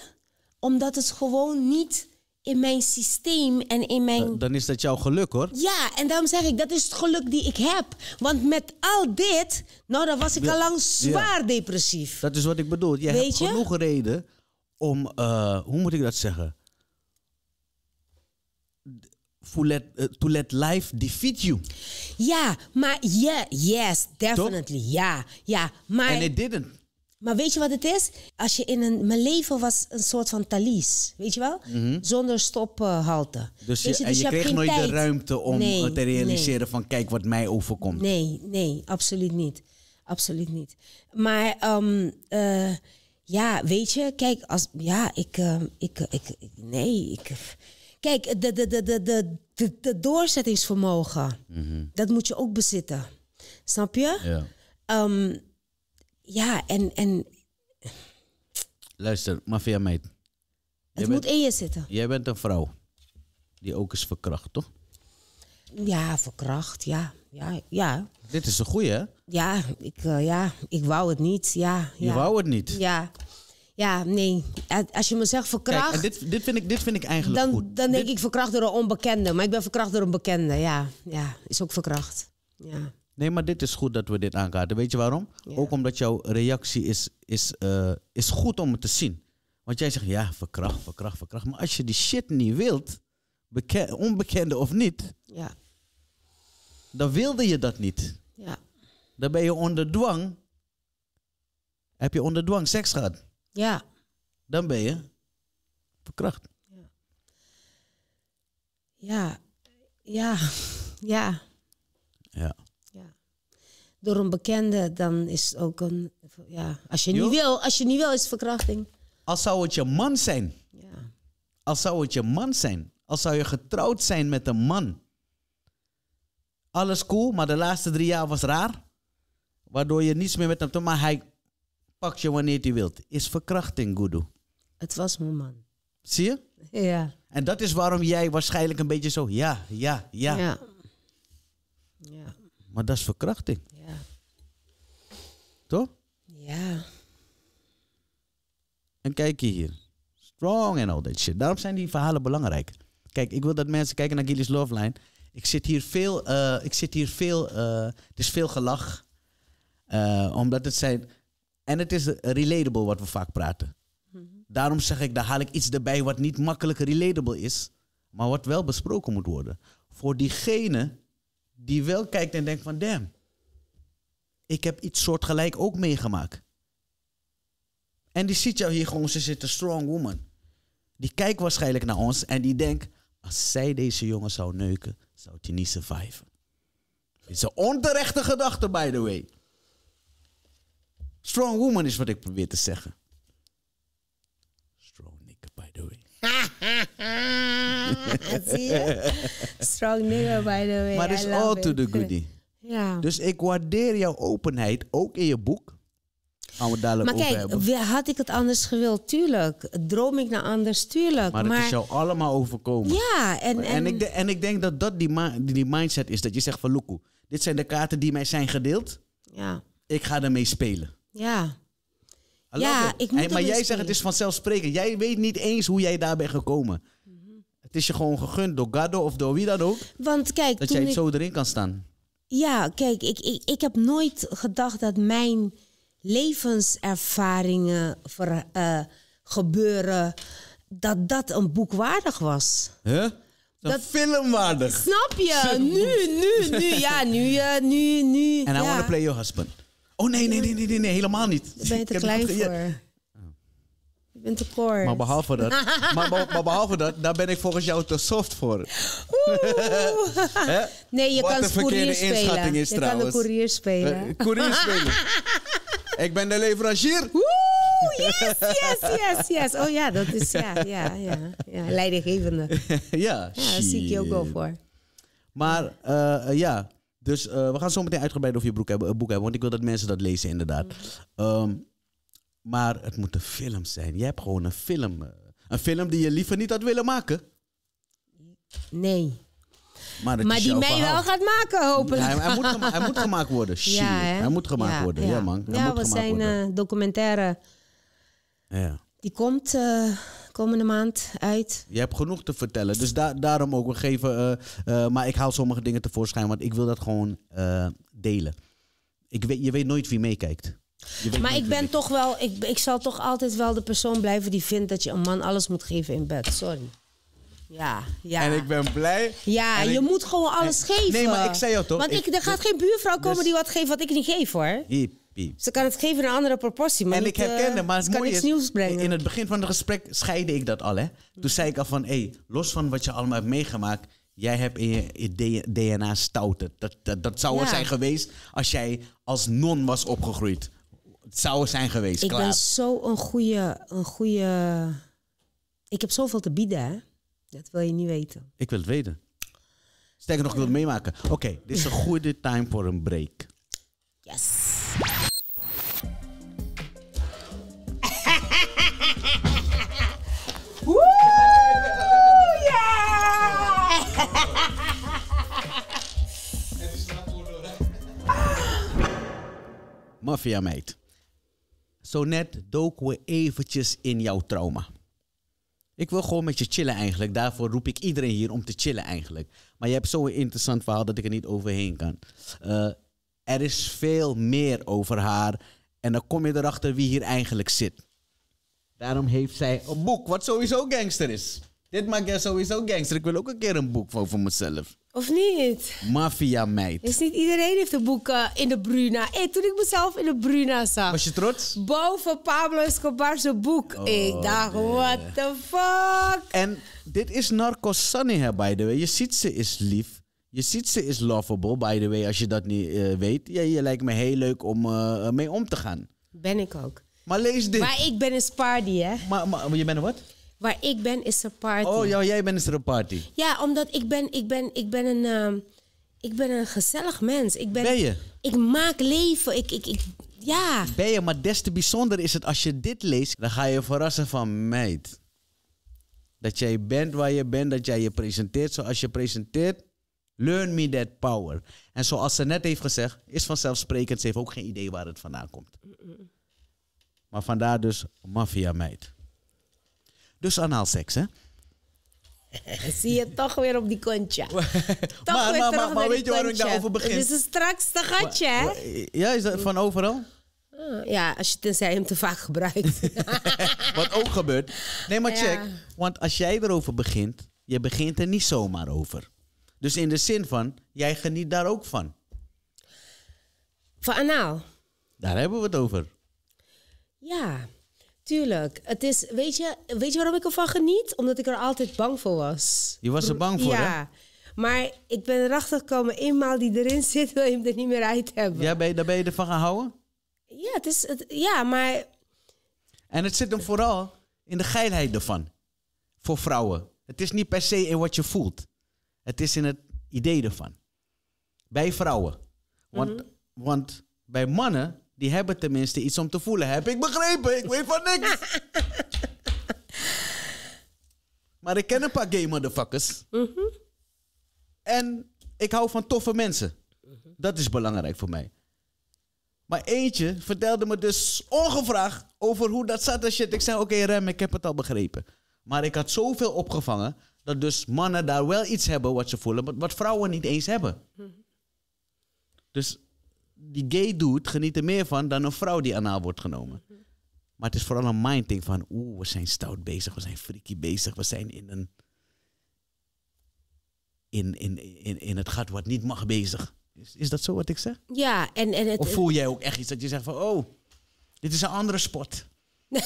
omdat het gewoon niet in mijn systeem en in mijn. Eh, dan, is dat jouw geluk hoor. Ja, en daarom zeg ik, dat is het geluk die ik heb. Want met al dit, nou dan was ik al lang zwaar depressief. Dat is wat ik bedoel. Jij hebt je? genoeg reden om, eh, hoe moet ik dat zeggen? To let, eh, life defeat you. Ja, maar yeah, yes, definitely. Ja, ja. Maar, And it didn't. Maar weet je wat het is? Als je in een, mijn leven was een soort van talies, weet je wel? Mhm. Zonder stophalte. Uh, dus je, dus en je, kreeg nooit de ruimte om te realiseren van kijk wat mij overkomt. Nee, nee, absoluut niet. Absoluut niet. Maar ehm, eh, ja, weet je, kijk, als, ja, ehm, ik, ik, ik, nee, ik... Kijk, de, de, de, de, de, de, doorzettingsvermogen, mhm. dat moet je ook bezitten. Snap je? Ja. Ehm, ja, en, en... Luister, Mafia meid. Het moet in je zitten. Jij bent een vrouw die ook is verkracht, toch? Ja, verkracht, ja. ja, ja. Dit is een goeie, hè? Ja ik, eh, ja, ik wou het niet, ja. Je wou het niet? Ja. Ja, nee. Als je me zegt verkracht... dit, dit, vind ik, dit vind ik eigenlijk dan, goed. Dan denk ik verkracht door een onbekende. Maar ik ben verkracht door een bekende, ja. Ja, is ook verkracht. Ja. Nee, maar dit is goed dat we dit aankaarten. Weet je waarom? Ook omdat jouw reactie is, is, eh, is goed om het te zien. Want jij zegt, ja, verkracht, verkracht, verkracht. Maar als je die shit niet wilt, onbekende of niet, ja. dan wilde je dat niet. Ja. Dan ben je onder dwang. Heb je onder dwang seks gehad? Ja. Dan ben je verkracht. Ja. Ja. Ja. ja. ja door een bekende, dan is ook een. Ja, als je, niet wil, als je niet wil, is verkrachting. Als zou het je man zijn. Ja. Als zou het je man zijn. Als zou je getrouwd zijn met een man. Alles cool, maar de laatste drie jaar was raar. Waardoor je niets meer met hem te Maar hij pakt je wanneer hij wilt. Is verkrachting, Gudu. Het was mijn man. Zie je? Ja. En dat is waarom jij waarschijnlijk een beetje zo. Ja, ja, ja. Ja. ja. Maar dat is verkrachting. Ja. Toch? Ja. En kijk hier. Strong en all that shit. Daarom zijn die verhalen belangrijk. Kijk, ik wil dat mensen kijken naar Gilly's Love Line. Ik zit hier veel... Eh, ik zit hier veel uh, het is veel gelach. Eh, omdat het zijn... En het is relatable wat we vaak praten. Mhm. Daarom zeg ik, daar haal ik iets erbij wat niet makkelijk relatable is. Maar wat wel besproken moet worden. Voor diegene die wel kijkt en denkt van damn, ik heb iets soortgelijk ook meegemaakt. En die ziet jou hier gewoon, ze zit een strong woman. Die kijkt waarschijnlijk naar ons en die denkt, als zij deze jongen zou neuken, zou je niet surviven. Het is een onterechte gedachte, by the way. Strong woman is wat ik probeer te zeggen. Zie je? Strong nigga, by the way. Maar het is all to the goodie. Ja. Dus ik waardeer jouw openheid, ook in je boek. Gaan we dadelijk maar kijk, had ik het anders gewild? Tuurlijk. Droom ik naar nou anders? Tuurlijk. Maar, maar het is jou allemaal overkomen. Ja. En, en, en, ik, en ik denk dat dat die, die mindset is. Dat je zegt van, Loekoe, dit zijn de kaarten die mij zijn gedeeld. Ja. Ik ga ermee spelen. Ja ja, ik maar jij zegt het is vanzelfsprekend. Jij weet niet eens hoe jij daar bent gekomen. Mhm. Het is je gewoon gegund door Gado of door wie dan ook. Want kijk, dat jij ik... zo erin kan staan. Ja, kijk, ik, ik, ik heb nooit gedacht dat mijn levenservaringen eh, gebeuren, dat dat een boek waardig was. Huh? Dat, filmwaardig. Snap je? Nu, nu, nu. Ja, nu. Eh, nu, nu en I want to play your husband. Oh nee, nee, nee, nee, helemaal niet. Daar ben je te klein voor. Je bent te kort. Maar behalve dat, maar, maar, behalve dat, daar ben ik volgens jou te soft voor. nee, je Wat kan de verkeerde spelen. inschatting is je trouwens. kan de courier spelen. Uh, spelen. ik ben de leverancier. yes, yes, yes, yes. Oh ja, dat is ja, ja, ja. ja. Leidinggevende. ja, ja daar zie ik je ook wel voor. Maar uh, ja, dus eh, we gaan zo meteen uitgebreid over je boek hebben, eh, boek hebben, want ik wil dat mensen dat lezen inderdaad. Mm. Ehm, maar het moet een film zijn. Je hebt gewoon een film. Eh, een film die je liever niet had willen maken. Nee. Maar, die mij wel gaat maken, hopelijk. Ja, hij, moet gemaakt, hij, moet gemaakt worden. Shit. Ja, hij moet gemaakt worden. Ja, man. ja, we zijn documentaire. Die komt komende maand uit. Je hebt genoeg te vertellen. Dus daarom ook, we geven. Eh, eh, maar ik haal sommige dingen tevoorschijn, want ik wil dat gewoon eh, delen. Ik weet, je weet nooit wie meekijkt. Maar ik ben toch wel, ik, ik zal toch altijd wel de persoon blijven die vindt dat je een man alles moet geven in bed. Sorry. Ja, ja. En ik ben blij. Ja, je moet gewoon alles geven. Nee, maar ik zei jou toch. Want ik, er gaat geen buurvrouw komen dus- die wat geeft wat ik niet geef hoor. Ze kan het geven een andere proportie. Maar en niet, ik herken eh, maar het kan iets nieuws brengen. In het begin van het gesprek scheide ik dat al. Hè? Toen zei ik al van, hey, los van wat je allemaal hebt meegemaakt, jij hebt in je DNA stouten. Dat, dat, zou er zijn geweest als jij als non was opgegroeid. Het zou er zijn geweest. Ik ben zo een goede, een goede. Ik heb zoveel te bieden, hè? Dat wil je niet weten. Ik wil het weten. Sterker nog, ik wil het meemaken. Oké, dit is een goede time voor een break. Yes. Mafia meid. Zo net doken we eventjes in jouw trauma. Ik wil gewoon met je chillen eigenlijk. Daarvoor roep ik iedereen hier om te chillen eigenlijk. Maar je hebt zo'n interessant verhaal dat ik er niet overheen kan. Uh, er is veel meer over haar. En dan kom je erachter wie hier eigenlijk zit. Daarom heeft zij een boek, wat sowieso gangster is. Dit maakt jij sowieso gangster. Ik wil ook een keer een boek voor, mezelf. Of niet? Mafia meid. Is niet iedereen heeft een boek eh, in de Bruna. Hey, toen ik mezelf in de Bruna zag. Was je trots? Boven Pablo Escobar boek. Oh, ik dacht, yeah. what the fuck? En dit is Narco Sunny, by the way. Je ziet, ze is lief. Je ziet ze is lovable, by the way, als je dat niet eh, weet. Ja, je lijkt me heel leuk om eh, mee om te gaan. Ben ik ook. Maar lees dit. Waar ik ben is party, hè? Maar, maar je bent een wat? Waar ik ben is een party. Oh, ja, jij bent is er een party. Ja, omdat ik ben, ik ben, ik ben een, ehm, ik ben een gezellig mens. Ik ben, ben je? Ik maak leven. Ik, ik, ik, ja. Ben je, maar des te bijzonder is het als je dit leest, dan ga je verrassen van meid. Dat jij bent waar je bent, dat jij je presenteert zoals je presenteert. Learn me that power. En zoals ze net heeft gezegd, is vanzelfsprekend. Ze heeft ook geen idee waar het vandaan komt. Maar vandaar dus maffia meid. Dus seks, hè? Zie je toch weer op die kontje. toch maar, weer maar, maar, maar weet je waarom ik daarover begin? Het is een strakste gatje, hè? Ja, is dat van overal? Eh, ja, als je tenzij hem te vaak gebruikt. Wat ook gebeurt. Nee, maar check. Want als jij erover begint, je begint er niet zomaar over. Dus in de zin van, jij geniet daar ook van. Van anaal. Daar hebben we het over. Ja, tuurlijk. Het is, weet, je, weet je waarom ik ervan geniet? Omdat ik er altijd bang voor was. Je was er bang voor, ja. Maar ik ben erachter gekomen, eenmaal die erin zit, wil je hem er niet meer uit hebben. Ja, ben je, daar ben je ervan gaan houden? Ja, het is, ja, maar... En het zit hem vooral in de geilheid ervan. Voor vrouwen. Het is niet per se in wat je voelt. Het is in het idee ervan. Bij vrouwen. Want, mhm. want bij mannen, die hebben tenminste iets om te voelen. Heb ik begrepen? Ik weet van niks. maar ik ken een paar gay motherfuckers. Mhm. En ik hou van toffe mensen. Mhm. Dat is belangrijk voor mij. Maar eentje vertelde me dus ongevraagd over hoe dat zat shit. Ik zei, oké Rem, ik heb het al begrepen. Maar ik had zoveel opgevangen dat dus mannen daar wel iets hebben wat ze voelen, wat vrouwen niet eens hebben. Dus die gay dude geniet er meer van dan een vrouw die anaal wordt genomen. Maar het is vooral een minding van, oeh, we zijn stout bezig, we zijn freaky bezig, we zijn in een... In, in, in, in het gat wat niet mag bezig. Is, is dat zo wat ik zeg? Ja, en... en het, of voel jij ook echt iets dat je zegt van, oh, dit is een andere spot? nee,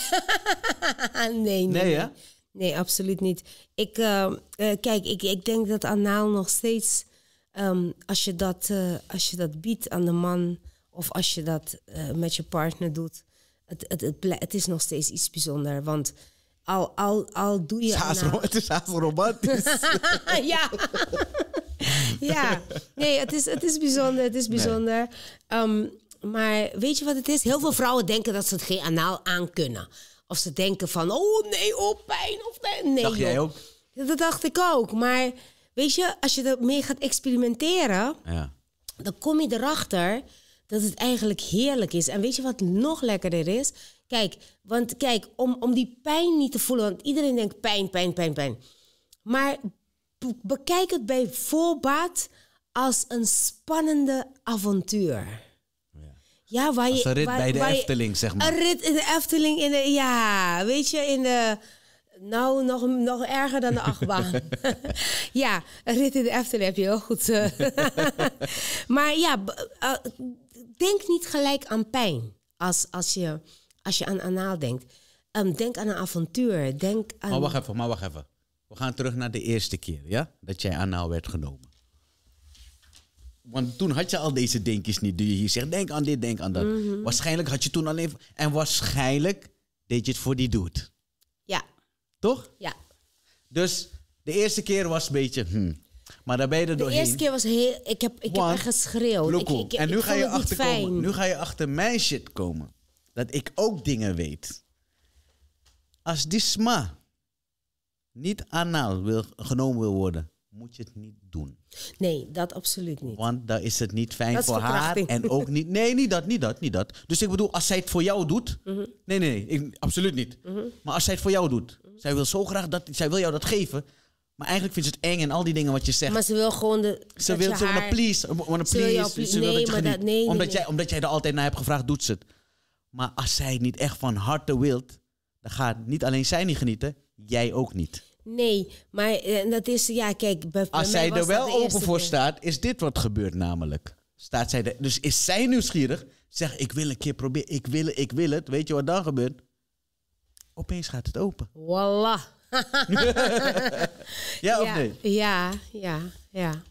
nee. Nee, hè? Nee, absoluut niet. Ik, ehm, eh, kijk, ik, ik denk dat anaal nog steeds, ehm, als, je dat, eh, als je dat biedt aan de man of als je dat eh, met je partner doet, het, het, het, het, is nog steeds iets bijzonders, Want al, al, al doe je. anaal... Het is haast romantisch. ja. ja, nee, het is, het is bijzonder. Het is bijzonder. Ehm, maar weet je wat het is? Heel veel vrouwen denken dat ze het geen anaal aan kunnen. Of ze denken van, oh nee, oh pijn. Of nee, dacht jij ook? Dat dacht ik ook. Maar weet je, als je ermee gaat experimenteren, ja. dan kom je erachter dat het eigenlijk heerlijk is. En weet je wat nog lekkerder is? Kijk, want kijk, om, om die pijn niet te voelen, want iedereen denkt pijn, pijn, pijn, pijn. Maar bekijk het bij voorbaat als een spannende avontuur. Ja, waar je... Een waar, de Efteling, je, zeg maar. Een rit in de Efteling, in de, ja, weet je, in de... Nou, nog, nog erger dan de achtbaan. ja, een rit in de Efteling heb je heel goed. Eh. maar ja, eh, denk niet gelijk aan pijn als, als, je, als je aan anaal denkt. Ehm, denk aan een avontuur. Denk aan... Maar wacht even, maar wacht even. We gaan terug naar de eerste keer, ja? Dat jij anaal werd genomen. Want toen had je al deze denkjes niet, die je hier zegt. Denk aan dit, denk aan dat. Mhm. Waarschijnlijk had je toen alleen. En waarschijnlijk deed je het voor die dude. Ja. Toch? Ja. Dus de eerste keer was een beetje. Hmm. Maar je er doorheen. De eerste keer was heel. Ik heb, ik heb echt geschreeuwd. Ik, ik, en nu ga je achter Nu ga je achter mijn shit komen. Dat ik ook dingen weet. Als die sma niet anaal wil, genomen wil worden, moet je het niet doen. Nee, dat absoluut niet. Want dan is het niet fijn voor haar en ook niet. Nee, niet dat, niet dat, niet dat. Dus ik bedoel, als zij het voor jou doet, nee, mhm. nee, nee ik, absoluut niet. Mhm. Maar als zij het voor jou doet, zij wil zo graag dat, zij wil jou dat geven. Maar eigenlijk vindt ze het eng en al die dingen wat je zegt. Maar ze wil gewoon de. Ze wil gewoon haar... please, please. Ze, wil dat maar omdat, jij, omdat jij er altijd naar hebt gevraagd, doet ze het. Maar als zij het niet echt van harte wilt, dan gaat niet alleen zij niet genieten, jij ook niet. Nee, maar eh, en dat is, ja, kijk. Bij, Als zij er wel open voor staat, is dit wat gebeurt namelijk. Staat zij er, dus is zij nieuwsgierig? Zeg, ik wil een keer proberen, ik wil, ik wil het. Weet je wat dan gebeurt? Opeens gaat het open. Voilà. ja, of ja, nee? Ja, ja, ja.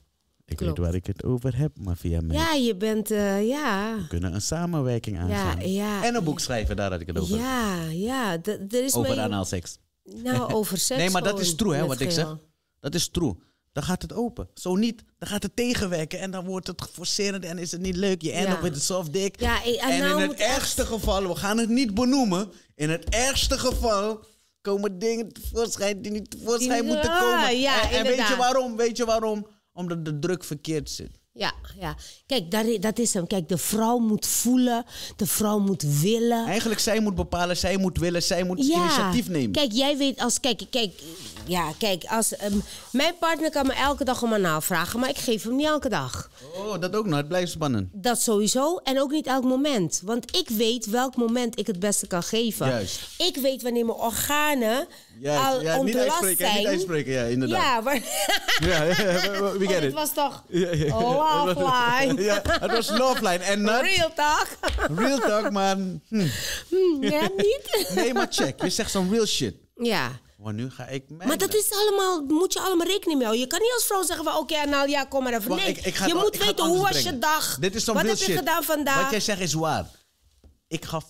Ik weet waar ik het over heb, maar via mij. Ja, je bent, eh, ja. We kunnen een samenwerking aangaan. en een boek schrijven, daar had ik het over. Ja, ja. Er is over mijn... seks. Nou, over seks. nee, maar dat is true, hè, wat ik zeg. Dat is true. Dan gaat het open. Zo niet, dan gaat het tegenwerken en dan wordt het geforceerd en is het niet leuk. Je end op met een soft dick. Ja, en, nou in het ergste geval, we gaan het niet benoemen, in het ergste geval komen dingen tevoorschijn die niet tevoorschijn moeten komen. Ah, en, en weet je waarom? Weet je waarom? Omdat de druk verkeerd zit ja, ja. Kijk, dat is hem. Kijk, de vrouw moet voelen, de vrouw moet willen. Eigenlijk, zij moet bepalen, zij moet willen, zij moet initiatief nemen. Kijk, jij weet als, kijk, kijk, ja, kijk, als, ehm, mijn partner kan me elke dag om een vragen, maar ik geef hem niet elke dag. Oh, dat ook nog, het blijft spannend. Dat sowieso, en ook niet elk moment. Want ik weet welk moment ik het beste kan geven. Juist. Ik weet wanneer mijn organen ja, ja, niet uitspreken, zijn. Niet uitspreken, ja, inderdaad. Ja, maar... ja, we get oh, it. Het was toch offline? ja, het was offline. en Real talk. real talk, maar... Hm. Hmm, ja, niet. nee, maar check. Je zegt zo'n real shit. Ja. Maar nu ga ik Maar dat is allemaal, moet je allemaal rekening mee houden. Je kan niet als vrouw zeggen van, oké, okay, nou ja, kom maar even. Nee, ik, ik je moet weten, hoe was je dag? Dit is zo'n real shit. Wat heb je gedaan vandaag? Wat jij zegt is waar. Ik gaf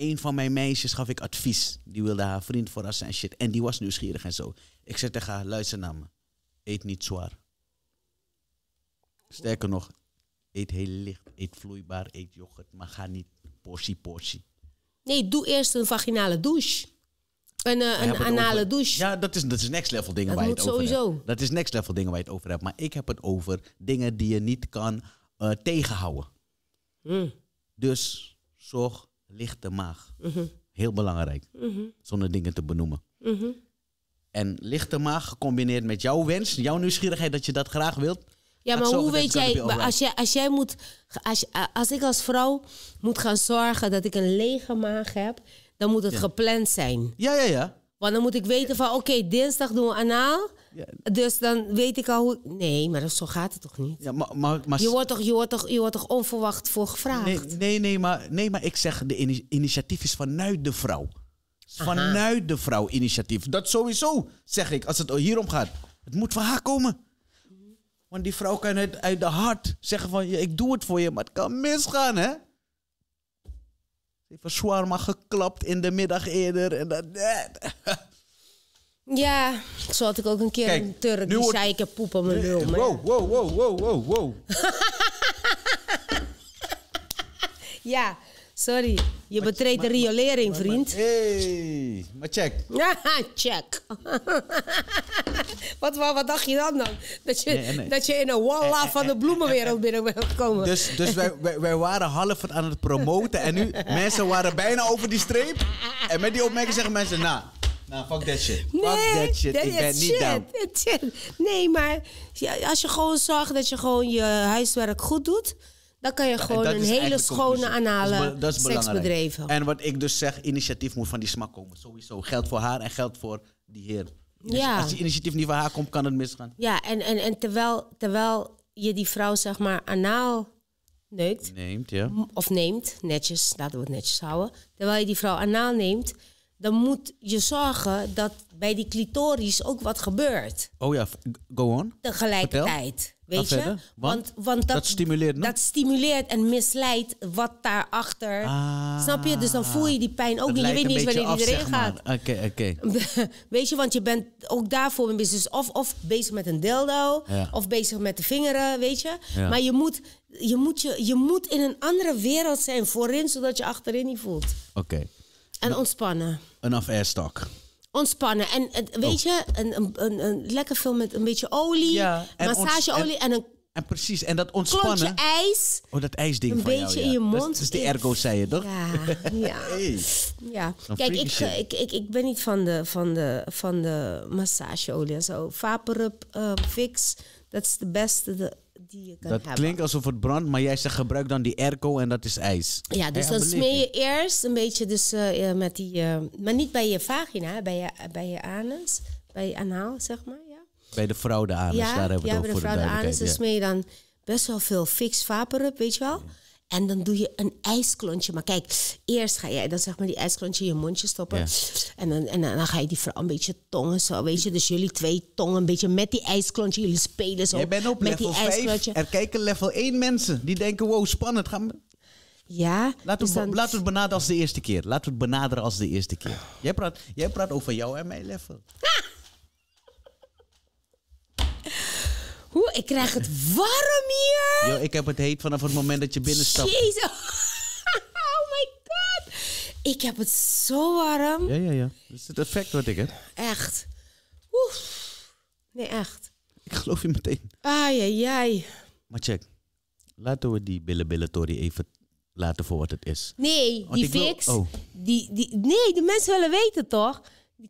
een van mijn meisjes gaf ik advies. Die wilde haar vriend verrassen en shit. En die was nieuwsgierig en zo. Ik zei tegen haar, luister naar me. Eet niet zwaar. Sterker nog, eet heel licht. Eet vloeibaar, eet yoghurt. Maar ga niet portie, portie. Nee, doe eerst een vaginale douche. Een, uh, een anale douche. Ja, dat is, dat is next level dingen waar je het over sowieso. hebt. Dat is next level dingen waar je het over hebt. Maar ik heb het over dingen die je niet kan eh, tegenhouden. Hmm. Dus zorg lichte maag. Mhm. Heel belangrijk. Mhm. Zonder dingen te benoemen. Mhm. En lichte maag gecombineerd met jouw wens, jouw nieuwsgierigheid dat je dat graag wilt. Ja, maar hoe weet jij, als jij, als jij moet, als, als ik als vrouw moet gaan zorgen dat ik een lege maag heb, dan moet het gepland zijn. Ja, ja, ja. Want dan moet ik weten van, oké, dinsdag doen we anaal. Dus dan weet ik al hoe. Nee, maar zo gaat het toch niet? Ja, maar, maar, maar... Je, wordt toch, je, wordt toch, je wordt toch onverwacht voor gevraagd? Nee, nee, maar, nee maar ik zeg: de initiatief is vanuit de vrouw. Vanuit de vrouw initiatief. Dat sowieso, zeg ik, als het hier om gaat. Het moet van haar komen. Want die vrouw kan het uit de hart zeggen van... ik doe het voor je, maar het kan misgaan, hè? Ze heeft maar geklapt in de middag eerder. En dat... Ja, zo had ik ook een keer een Turk. Die zei ik heb poep mijn lul. Wow, wow, wow, wow, wow, wow. ja, sorry. Je betreedt de riolering, vriend. hey, maar check. check. wat, wat, wat, dacht je dan dan? Dat je, Dat je in een walla eh, eh, van de eh, bloemenwereld binnen bent gekomen. Dus, dus wij, wij, waren half aan het promoten. En nu, mensen waren bijna over die streep. En met die opmerking zeggen mensen, nou... Nou, fuck that shit. Nee, fuck that shit. ik ben niet down. Nee, maar als je gewoon zorgt dat je gewoon je huiswerk goed doet... Dan kan je gewoon een hele schone dus anale dat is seksbedrijven. En wat ik dus zeg, initiatief moet van die smak komen. Sowieso. Geld voor haar en geld voor die heer. Dus ja. Als die initiatief niet van haar komt, kan het misgaan. Ja, en, en, en terwijl, terwijl je die vrouw, zeg maar, anaal neukt. Neemt, ja. Of neemt, netjes, laten we het netjes houden. Terwijl je die vrouw anaal neemt, dan moet je zorgen dat bij die clitoris ook wat gebeurt. Oh ja, go on. Tegelijkertijd. Weet je? Want, want, dat, dat, stimuleert. en misleidt wat daarachter. Ah, snap je? Dus dan voel je die pijn ook niet. Je weet niet eens wanneer die erin gaat. Oké, oké. weet je, want je bent ook daarvoor bezig. Dus of, of bezig met een dildo, of bezig met de vingeren, weet je. Maar je moet, je, moet je, je moet in een andere wereld zijn voorin, zodat je achterin niet voelt. Oké. En ontspannen. Een afairstok. Ontspannen. En weet oh. je, een, een, een, lekker film met een beetje olie, Ja, massageolie en, een En precies, en dat klontje ontspannen. ijs. Oh, dat ijsding Een van jou, beetje ja. je mond. Dat is, de ergo, zei je, toch? Ja, ja. Ja, kijk, ik, ik, ik, ik ben niet van de, van de, van de massageolie en zo. Vaporup eh, Fix, dat is de beste dat klinkt alsof het brandt, maar jij zegt gebruik dan die airco en dat is ijs. Ja, dus dan smeer je eerst een beetje dus, uh, met die... Uh, maar niet bij je vagina, bij je, bij je anus. Bij je zeg maar, ja. Bij de vrouw de anus, daar hebben we ja, het over. Ja, bij de vrouw de anus. smeer smeer je dan best wel veel fix vapor weet je wel. En dan doe je een ijsklontje. Maar kijk, eerst ga jij dan zeg maar die ijsklontje in je mondje stoppen. En, dan, en dan, ga je die vrouw een beetje tongen zo, weet je. Dus jullie twee tongen een beetje met die ijsklontje. Jullie spelen zo. met level die ijsklontje Er kijken level 1 mensen. Die denken, wow, spannend. Gaan we... Ja. Laten, dus we, laten we het benaderen als de eerste keer. Laten we het benaderen als de eerste keer. Jij praat, jij praat over jou en mijn level. Hoe? Ik krijg het warm hier. Yo, ik heb het heet vanaf het moment dat je binnenstapt. Jezus. Oh my god. Ik heb het zo warm. Ja, ja, ja. Dat is het effect wat ik heb. Echt. Oef. Nee, echt. Ik geloof je meteen. Ai, jij. Maar check. Laten we die billen even laten voor wat het is. Nee, die fix. oh. die, die, nee, de mensen willen weten toch?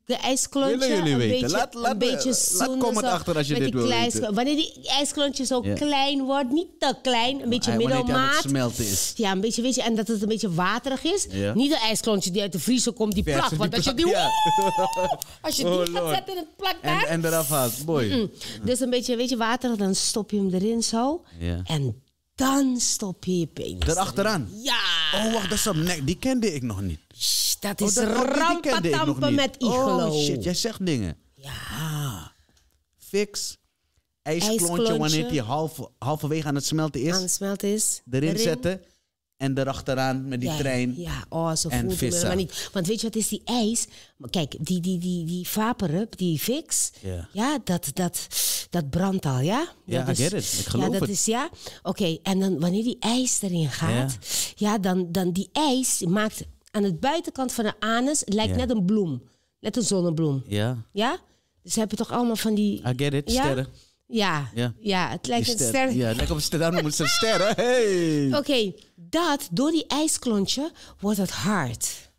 de ijsklontje een weten. beetje, laat, laat, een beetje zoenen, laat comment zo, dus achter als je dit wil Wanneer die ijsklontje zo klein wordt, niet te klein, een beetje middelmaat. is. Ja, een beetje, weet je, en dat het een beetje waterig is. Niet een ijsklontje die uit de vriezer komt, die plak. Want als je die, als je die oh, gaat zetten, het plakbaar... En, en eraf boy. Dus een beetje, weet je, waterig, dan stop je hem erin zo. En dan stop je je penis Daarachteraan? Ja. Oh, wacht, dat is op Die kende ik nog niet dat oh, is een dat, oh, met iglo. Oh shit, jij zegt dingen. Ja. fix. Ijsklontje, wanneer die half, halverwege aan het smelten is. Aan het smelten is. Erin, zetten. En erachteraan met die trein. Ja, oh, zo en vissen. maar niet. Want weet je wat is die ijs? Kijk, die, die, die, die vaperup, die fix. Ja, ja dat, dat, dat brandt al, ja? Ja, dat is, I get it. Ik geloof ja, dat Is, ja, oké. en dan wanneer die ijs erin gaat. ja dan, dan die ijs maakt aan de buitenkant van de anus lijkt net een bloem. Net een zonnebloem. Ja. Ja? Dus ze hebben toch allemaal van die... I get it, sterren. Ja, ja, ja. het lijkt een ster. Ja, het lijkt op een ster. Daarom moet ze sterren. Hey. Oké, dat, door die ijsklontje, wordt het hard.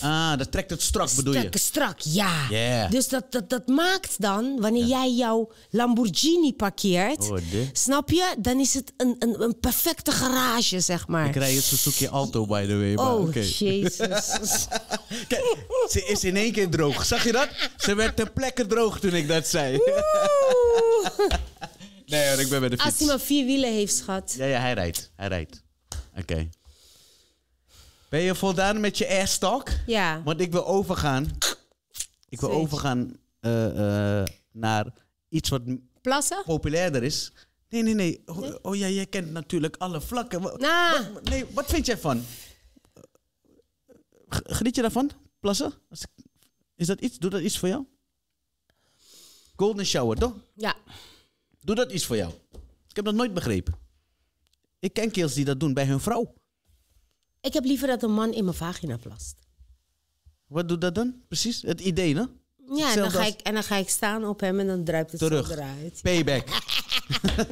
Ah, dat trekt het strak bedoel je? Strak, ja. Dus dat, dat, dat maakt dan, wanneer jij jouw Lamborghini parkeert, oh, snap je? Dan is het een, een, een, perfecte garage, zeg maar. Ik rij het Suzuki Alto, by the way. oh, Jesus! jezus. Kijk, ze is in één keer droog. Zag je dat? Ze werd ter plekke droog toen ik dat zei. nee hoor, ik ben bij de fiets. Als hij maar vier wielen heeft, schat. Ja, ja hij rijdt. Hij rijdt. Oké. Ben je voldaan met je ass Ja. Want ik wil overgaan. Ik wil overgaan eh, eh, naar iets wat Plassen? populairder is. Nee, nee, nee. Oh, ja, jij kent natuurlijk alle vlakken. Nou. Wat, nee, wat vind jij van? Geniet je daarvan? Plassen? Is dat iets? Doe dat iets voor jou? Golden shower, toch? Ja. Doe dat iets voor jou. Ik heb dat nooit begrepen. Ik ken keels die dat doen bij hun vrouw. Ik heb liever dat een man in mijn vagina plast. Wat doet dat dan? Precies, het idee, hè? Ja, en dan, ga ik, en dan ga ik staan op hem en dan druipt het Terug. Payback.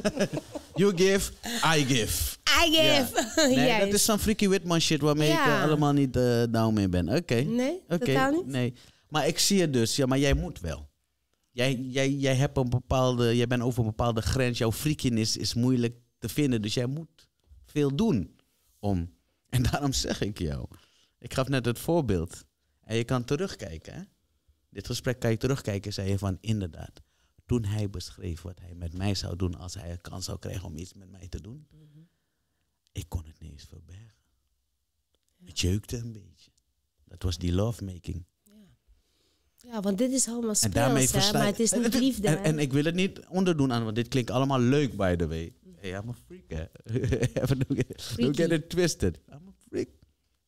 you give, I give. I give. Ja. Nee, dat is zo'n freaky Whitman shit waarmee ik uh, allemaal niet uh, down mee ben. Oké. Nee, okay. totaal niet? Nee. Maar ik zie het dus. Ja, maar jij moet wel. Jij, jij, jij, hebt een bepaalde, jij bent over een bepaalde grens. Jouw freakiness is moeilijk te vinden. Dus jij moet veel doen om en daarom zeg ik jou. Ik gaf net het voorbeeld. En je kan terugkijken. Hè? Dit gesprek kan je terugkijken, zei je van inderdaad. Toen hij beschreef wat hij met mij zou doen als hij een kans zou krijgen om iets met mij te doen. Mhm. Ik kon het niet eens verbergen. Het jeukte een beetje. Dat was die lovemaking. Ja. ja, want dit is allemaal speels, hè, maar het is niet liefde. En, en, ik wil het niet onderdoen aan, want dit klinkt allemaal leuk, by the way. Hey, I'm a freak, hè. don't, get, it twisted. I'm a freak.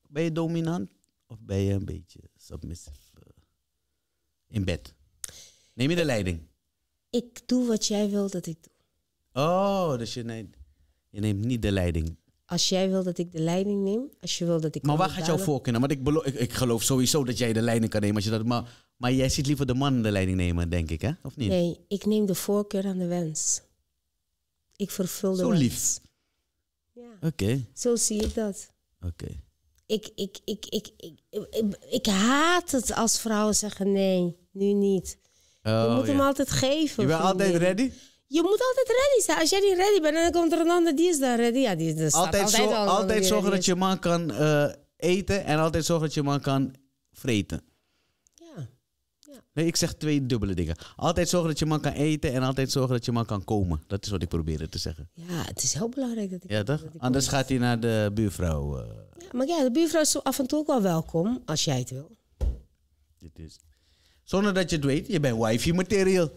Ben je dominant of ben je een beetje submissive? Eh, in bed. Neem je de leiding? Ik doe wat jij wil dat ik doe. Oh, dus je neemt, je neemt niet de leiding. Als jij wil dat ik de leiding neem, als je wil dat ik. Maar waar gaat jouw voorkeur Want ik, ik, ik, geloof sowieso dat jij de leiding kan nemen. Als je dat, maar, maar jij ziet liever de man de leiding nemen, denk ik, hè? Of niet? Nee, ik neem de voorkeur aan de wens ik vervulde Zo lief. Ja. Oké. Zo zie ik dat. Oké. Ik, ik, ik, ik, ik, ik, haat het als vrouwen zeggen nee, nu niet. je oh, moet hem altijd geven. Je bent altijd ready? Je moet altijd ready zijn. Als jij niet ready bent, dan komt er een ander die is dan ready. Ja, die is altijd, altijd, altijd zorgen dat je man kan eh, eten en altijd zorgen dat je man kan vreten. Nee, ik zeg twee dubbele dingen. Altijd zorgen dat je man kan eten en altijd zorgen dat je man kan komen. Dat is wat ik probeerde te zeggen. Ja, het is heel belangrijk dat ik. Ja, toch? Anders gaat hij naar de buurvrouw. Eh. Ja, maar ja, de buurvrouw is af en toe ook wel welkom als jij het wil. Dit is. Zonder dat je het weet, je bent wifey material.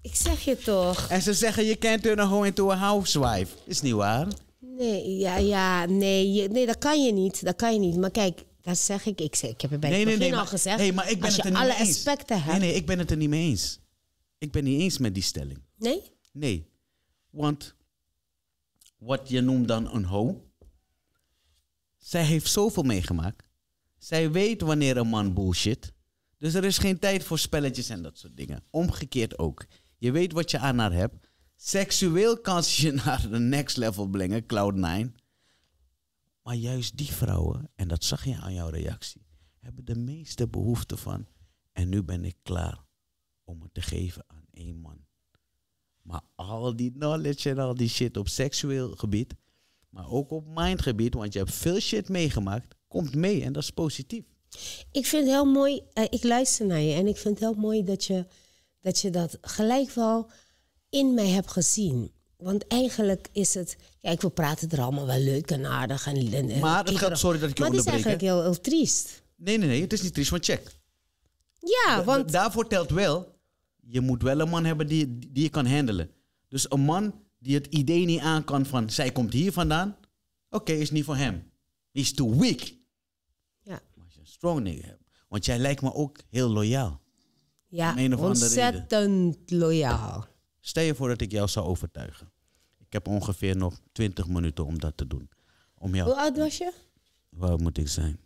Ik zeg je toch. En ze zeggen je kent turn a gewoon into a housewife. Is niet waar? Nee, ja, ja, nee, nee, dat kan je niet. Dat kan je niet. Maar kijk, dat zeg ik. Ik, ik heb het bij nee, het begin nee, nee, al maar, gezegd. Nee, maar ik ben het er niet mee eens. aspecten hebt. Nee, nee, ik ben het er niet mee eens. Ik ben niet eens met die stelling. Nee? Nee. Want wat je noemt dan een ho. Zij heeft zoveel meegemaakt. Zij weet wanneer een man bullshit. Dus er is geen tijd voor spelletjes en dat soort dingen. Omgekeerd ook. Je weet wat je aan haar hebt. Seksueel kan ze je naar de next level brengen, Cloud 9. Maar juist die vrouwen, en dat zag je aan jouw reactie, hebben de meeste behoefte van, en nu ben ik klaar om het te geven aan één man. Maar al die knowledge en al die shit op seksueel gebied, maar ook op mindgebied, want je hebt veel shit meegemaakt, komt mee en dat is positief. Ik vind het heel mooi, eh, ik luister naar je en ik vind het heel mooi dat je dat, je dat gelijk wel in mij hebt gezien. Want eigenlijk is het. Kijk, we praten er allemaal wel leuk en aardig en. maar het gaat, sorry dat ik je onderbreek. Maar het is eigenlijk heel, triest. Nee, nee, nee, het is niet triest, maar check. Ja, want. Daarvoor telt wel. Je moet wel een man hebben die, die je kan handelen. Dus een man die het idee niet aan kan van zij komt hier vandaan. Oké, is niet voor hem. Die is too weak. Ja. Maar als je een strong nigga hebt. Want jij lijkt me ook heel loyaal. Ja, ontzettend loyaal. Stel je voor dat ik jou zou overtuigen. Ik heb ongeveer nog 20 minuten om dat te doen. Om jou, Hoe oud was je? Waar moet ik zijn?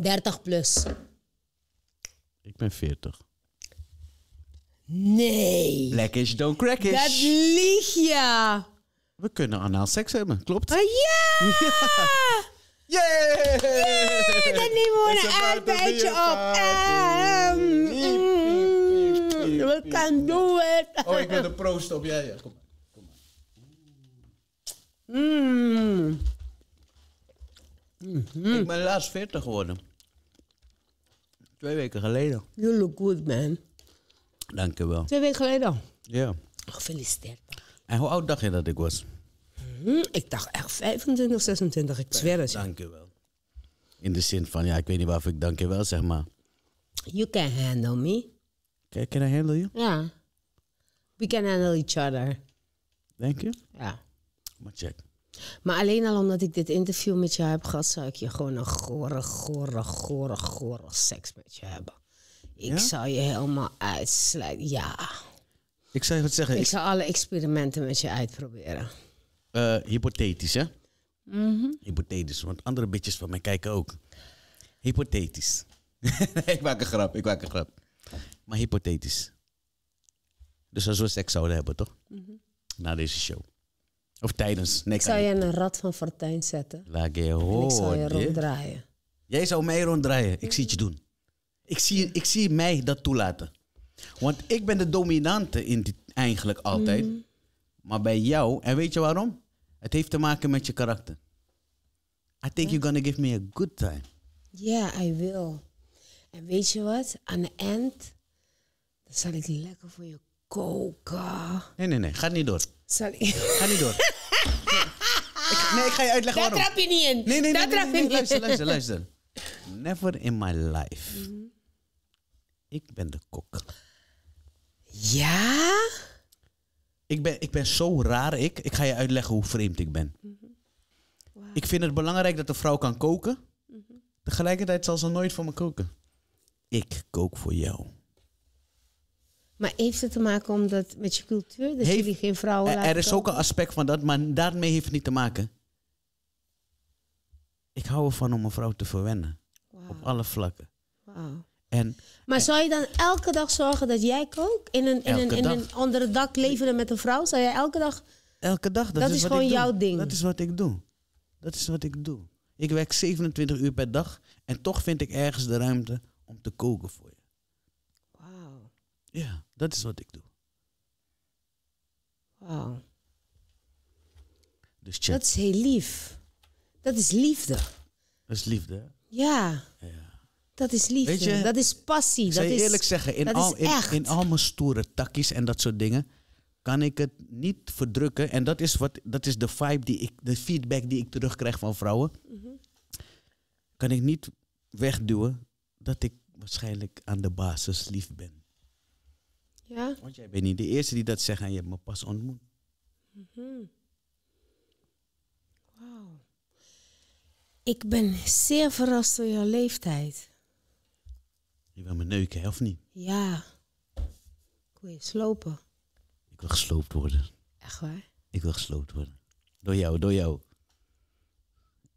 30 plus. Ik ben 40. Nee. is don't crack it. Dat lieg je. We kunnen anaal seks hebben, klopt? Oh, ja! ja! Yeah! yeah! Dan nemen we een aardbeidje op. Um, we can do it. Oh, ik wil de proost op jij. kom maar. Kom maar. Mm. Ik mm-hmm. ben laatst 40 geworden. Twee weken geleden. You look good, man. Dank je wel. Twee weken geleden? Ja. Gefeliciteerd. En hoe oud dacht je dat ik was? Mm-hmm. ik dacht echt 25, 26, ik zweer het Dank je wel. In de zin van, ja, ik weet niet waarvoor ik dank je wel zeg, maar... You can handle me. Kijk, can I handle you? Yeah. We can handle each other. Denk je? Ja. Maar check. Maar alleen al omdat ik dit interview met jou heb gehad, zou ik je gewoon een gore, gore, gore, gore seks met je hebben. Ik zou je helemaal uitsluiten. Ja. Ik zou je wat zeggen. Ik, zou alle experimenten met je uitproberen. Uh, hypothetisch, hè? Mhm. Hypothetisch, want andere bitches van mij kijken ook. Hypothetisch. ik maak een grap, ik maak een grap maar hypothetisch. Dus als we seks zouden hebben, toch? Mhm. Na deze show. Of tijdens. Ik zou je een rat van Fortuin zetten. Laat je horen. Ik zou je ronddraaien. Jij zou mij ronddraaien. Ik zie het je mhm. doen. Ik zie, ik zie mij dat toelaten. Want ik ben de dominante in dit eigenlijk altijd. Mhm. Maar bij jou, en weet je waarom? Het heeft te maken met je karakter. I think you're gonna give me a good time. Ja, yeah, I will. En weet je wat? Aan de end zal ik lekker voor je koken. Nee, nee, nee. Ga niet door. Zal Ga niet door. Nee, ik, nee, ik ga je uitleggen Daar waarom. trap je niet in. Nee, nee, nee. Luister, luister, luister. Never in my life. Mhm. Ik ben de kok. Ja? Ik ben, ik ben zo raar, ik. Ik ga je uitleggen hoe vreemd ik ben. Mhm. Ik vind het belangrijk dat de vrouw kan koken. Mhm. Tegelijkertijd zal ze nooit voor me koken. Ik kook voor jou. Maar heeft het te maken omdat met je cultuur, dat heeft, jullie geen vrouwen Er, er is ook een aspect van dat, maar daarmee heeft het niet te maken. Ik hou ervan om een vrouw te verwennen. Op alle vlakken. En, maar zou je dan elke dag zorgen dat jij kookt? In een, in een, in een onder het dak levende met een vrouw? Zou jij elke dag... Elke dag. Dat, dat is, is gewoon jouw ding. Dat is wat ik doe. Dat is wat ik doe. Ik werk 27 uur per dag en toch vind ik ergens de ruimte om te koken voor je. Ja, dat is wat ik doe. Wow. Dus Dat is heel lief. Dat is liefde. Dat is liefde, Ja. ja. Dat is liefde. Weet je, dat is passie. Ik dat eerlijk zeggen, in al, in, mijn stoere takjes en dat soort dingen, kan ik het niet verdrukken. En dat is, wat, dat is de vibe die ik, de feedback die ik terugkrijg van vrouwen. Mhm. Kan ik niet wegduwen dat ik waarschijnlijk aan de basis lief ben. Ja? Want jij bent niet de eerste die dat zegt en je hebt me pas ontmoet. Mm -hmm. Wauw. Ik ben zeer verrast door jouw leeftijd. Je wil me neuken, of niet? Ja. Ik wil je slopen. Ik wil gesloopt worden. Echt waar? Ik wil gesloopt worden. Door jou, door jou.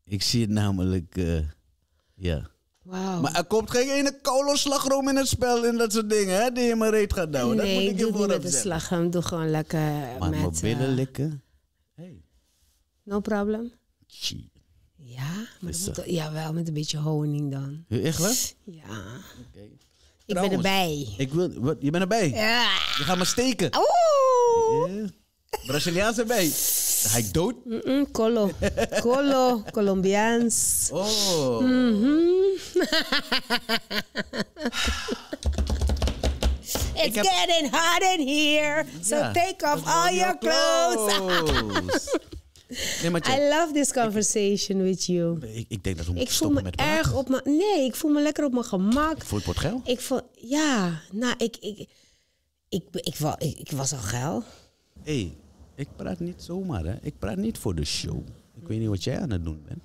Ik zie het namelijk, eh, ja. Maar er komt geen ene kolenslagroom in het spel en dat soort dingen, hè, die je maar reet gaat doen Nee, dat moet ik doe niet met de slagroom, doe gewoon lekker met... Maar billen uh, likken? Hey. No problem? Gee. Ja, maar dat moet, wel met een beetje honing dan. Echt wat? Ja. oké Ik ben erbij. Ik wil, wat, je bent erbij? Ja. Je gaat me steken. Oeh! Braziliaanse bij. Ga ik dood? Mm -mm, colo. Colo, Colombiaans. Oh. Mm -hmm. It's getting hot in here, so take off all your clothes. I love this conversation with you. Ik, ik, denk dat we ik voel me met erg op mijn. Nee, ik voel me lekker op mijn gemak. Voel je het geil? Ik voel, ja, nou, ik, ik, ik, ik, was al geil. Hey, ik praat niet zomaar, hè. Ik praat niet voor de show. Ik weet niet wat jij aan het doen bent.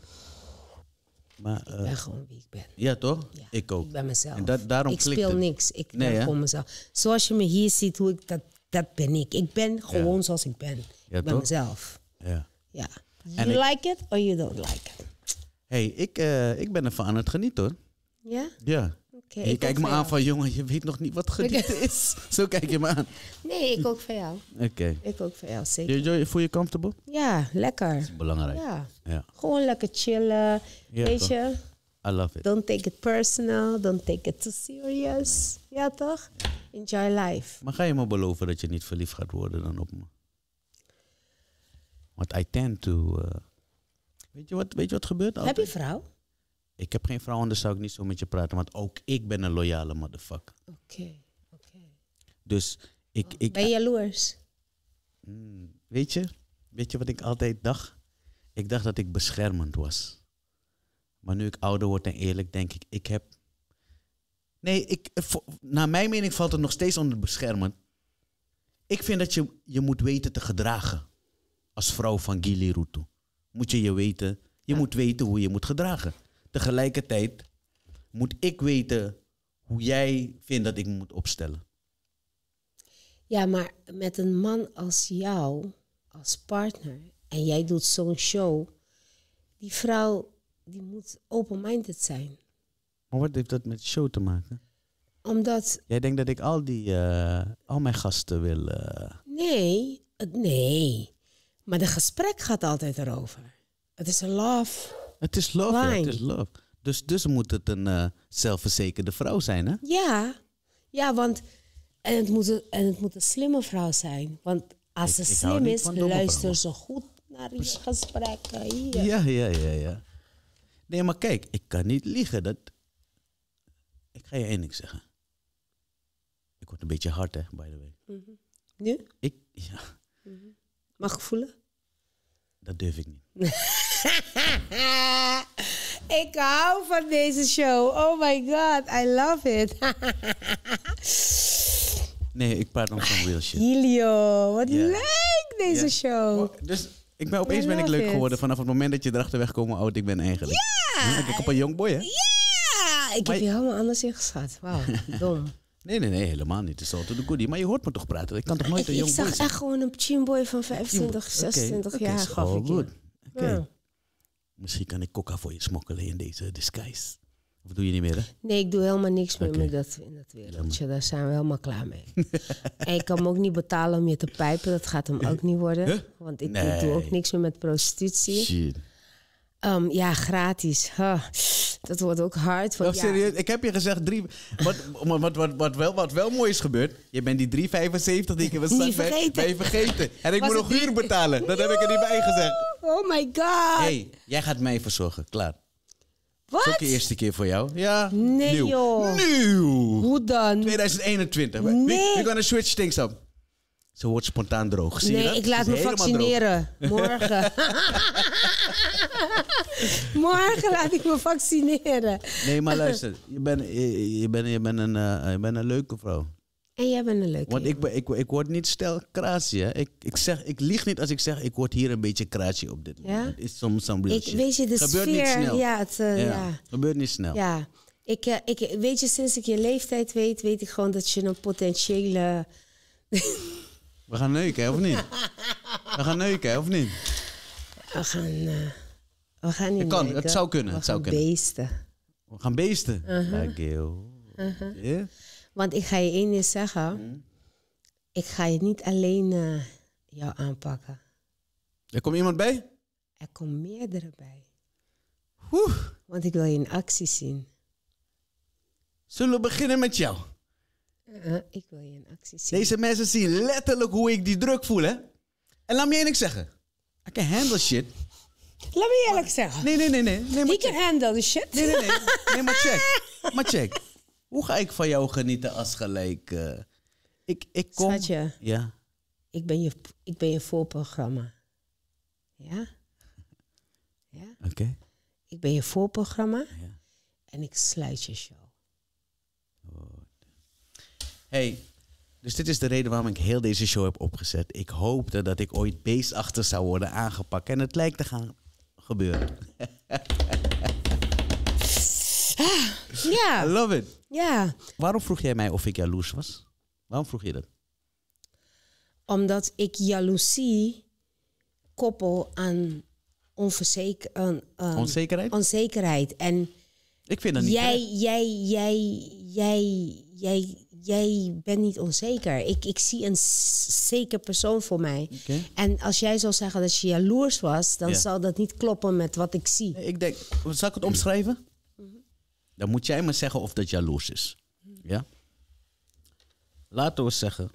Maar, eh, ik ben gewoon wie ik ben. Ja, toch? ik ook. Ik ben mezelf. En dat, daarom ik speel niks. Ik nee, ben gewoon mezelf. Zoals je me hier ziet, hoe ik dat, dat ben ik. Ik ben gewoon zoals ik ben. bij ben toch? mezelf. Ja. ja. You like it or you don't like it. hey, ik, eh, ik ben ervan aan het genieten hoor. Ja? Ja. Okay, je kijkt me aan van, jongen, je weet nog niet wat gedicht is. Zo kijk je me aan. Nee, ik ook van jou. Oké. Ik ook van jou, zeker. Je, voel je comfortable? Ja, lekker. Dat is belangrijk. Ja. ja. Gewoon lekker chillen, weet je. I love it. Don't take it personal, don't take it too serious. Ja, toch? Enjoy life. Maar ga je me beloven dat je niet verliefd gaat worden dan op me? Want I tend to... Eh, weet, je wat, weet je wat gebeurt altijd? Heb je vrouw? Ik heb geen vrouw, anders zou ik niet zo met je praten. Want ook ik ben een loyale motherfucker. Oké, oké. Dus ik, oh, ik... Ben je jaloers? Hmm, weet je? Weet je wat ik altijd dacht? Ik dacht dat ik beschermend was. Maar nu ik ouder word en eerlijk denk ik, ik heb... Nee, ik, naar mijn mening valt het nog steeds onder beschermend. Ik vind dat je je moet weten te gedragen. Als vrouw van Gili Ruto. Moet je je weten... Je moet weten hoe je moet gedragen. Tegelijkertijd moet ik weten hoe jij vindt dat ik moet opstellen. Ja, maar met een man als jou, als partner, en jij doet zo'n show, die vrouw die moet open-minded zijn. Maar wat heeft dat met show te maken? Omdat. Jij denkt dat ik al die. Eh, al mijn gasten wil. Eh, nee, nee. Maar de gesprek gaat altijd erover. Het is een love. Het is love, het is love. Dus, dus moet het een eh, zelfverzekerde vrouw zijn, hè? Ja, ja want en het, moet een, en het moet een slimme vrouw zijn. Want als ze slim is, luister ze goed naar je gesprekken. Ja, ja, ja, ja. Nee, maar kijk, ik kan niet liegen. Dat... Ik ga je één ding zeggen. Ik word een beetje hard, hè, by the way. Mhm. Nu? Ik, ja. Mhm. Mag ik voelen? Dat durf ik niet. ik hou van deze show. Oh my god, I love it. nee, ik praat nog van real shit. Helio, wat leuk deze show. Oh, dus ik ben, opeens ben ik leuk geworden vanaf het moment dat je erachter weg komt hoe oud oh, ik ben eigenlijk. Ja! Yeah. Hm, ik ben een jong boy, hè? Ja! Ik heb je helemaal anders ingeschat. Wauw, dom. Nee, nee, nee, helemaal niet. Het is altijd de goodie. Maar je hoort me toch praten? Ik kan toch nooit een jong boy Ik zag echt gewoon een boy van 25, 26 jaar, gaf oh, ik good. Oké. Misschien kan ik coca voor je smokkelen in deze disguise. Of doe je niet meer, hè? Nee, ik doe helemaal niks meer met dat, in dat wereldje. Daar zijn we helemaal klaar mee. en ik kan me ook niet betalen om je te pijpen. Dat gaat hem ook niet worden. Want ik, doe ook niks meer met prostitutie. Ehm, ja, gratis. Dat wordt ook hard. Want, oh, serieus? Ik heb je gezegd drie... Wat, wat, wat, wat, wel, wat wel mooi is gebeurd... Je bent die 3,75 die ik in mijn ben, je vergeten. En ik moet nog huur betalen. Dat heb ik er niet bij gezegd. Oh my god. hey, jij gaat mij verzorgen. Klaar. Wat? de eerste keer voor jou? Ja. Nee nieuw. joh. Nieuw. Hoe dan? 2021. Nee. We're een switch things up. Ze wordt spontaan droog. Zie nee, je dat? ik laat me vaccineren. Morgen. Morgen laat ik me vaccineren. Nee, maar luister. Je bent je, je een, eh, een leuke vrouw. En jij bent een leuke Want ik, ik, ik word niet stel kratie. Hè? Ik, ik, ik lieg niet als ik zeg, ik word hier een beetje kratie op dit moment. Het is soms een beetje. Weet je, de gebeurt sfeer, niet snel. Ja, het eh, ja. gebeurt niet snel. Ja. Ik, eh, ik, weet je, sinds ik je leeftijd weet, weet ik gewoon dat je een potentiële... We gaan neuken, of niet? We gaan neuken, of niet? We gaan... Uh... We gaan niet. Het kan, het zou kunnen. We het zou gaan kunnen. beesten. We gaan beesten. Uh -huh. -huh. Want ik ga je één ding zeggen. Hmm? Ik ga je niet alleen eh, jou aanpakken. Er komt iemand bij? Er komen meerdere bij. Oeh. Want ik wil je in actie zien. Zullen we beginnen met jou? Uh-huh, ik wil je in actie zien. Deze mensen zien letterlijk hoe ik die druk voel, hè? En laat me één niks zeggen. I can handle shit. Laat me eerlijk zeggen. Nee, nee, nee. nee, nee maar check. handle the shit. Nee, nee, nee. Nee, maar check. Maar check. Hoe ga ik van jou genieten als gelijk... Eh, ik, ik kom... ja. ik, ben je, ik ben je voorprogramma. Ja? Ja? Oké. Ik ben je voorprogramma. Ja. En ik sluit je show. Hey, dus dit is de reden waarom ik heel deze show heb opgezet. Ik hoopte dat ik ooit beestachtig zou worden aangepakt. En het lijkt te gaan gebeurt. Ah, ja. I love it. Ja. Waarom vroeg jij mij of ik jaloers was? Waarom vroeg je dat? Omdat ik jaloezie koppel aan onverzeker, uh, onzekerheid? onzekerheid. En ik vind dat niet jij, jij, jij, jij, jij jij bent niet onzeker. Ik, ik zie een zeker persoon voor mij. En als jij zou zeggen dat je jaloers was, dan zal dat niet kloppen met wat ik zie. ik denk, zal ik het omschrijven? Mm-hmm. Dan moet jij me zeggen of dat jaloers is. Mm-hmm. Ja? Laten we zeggen,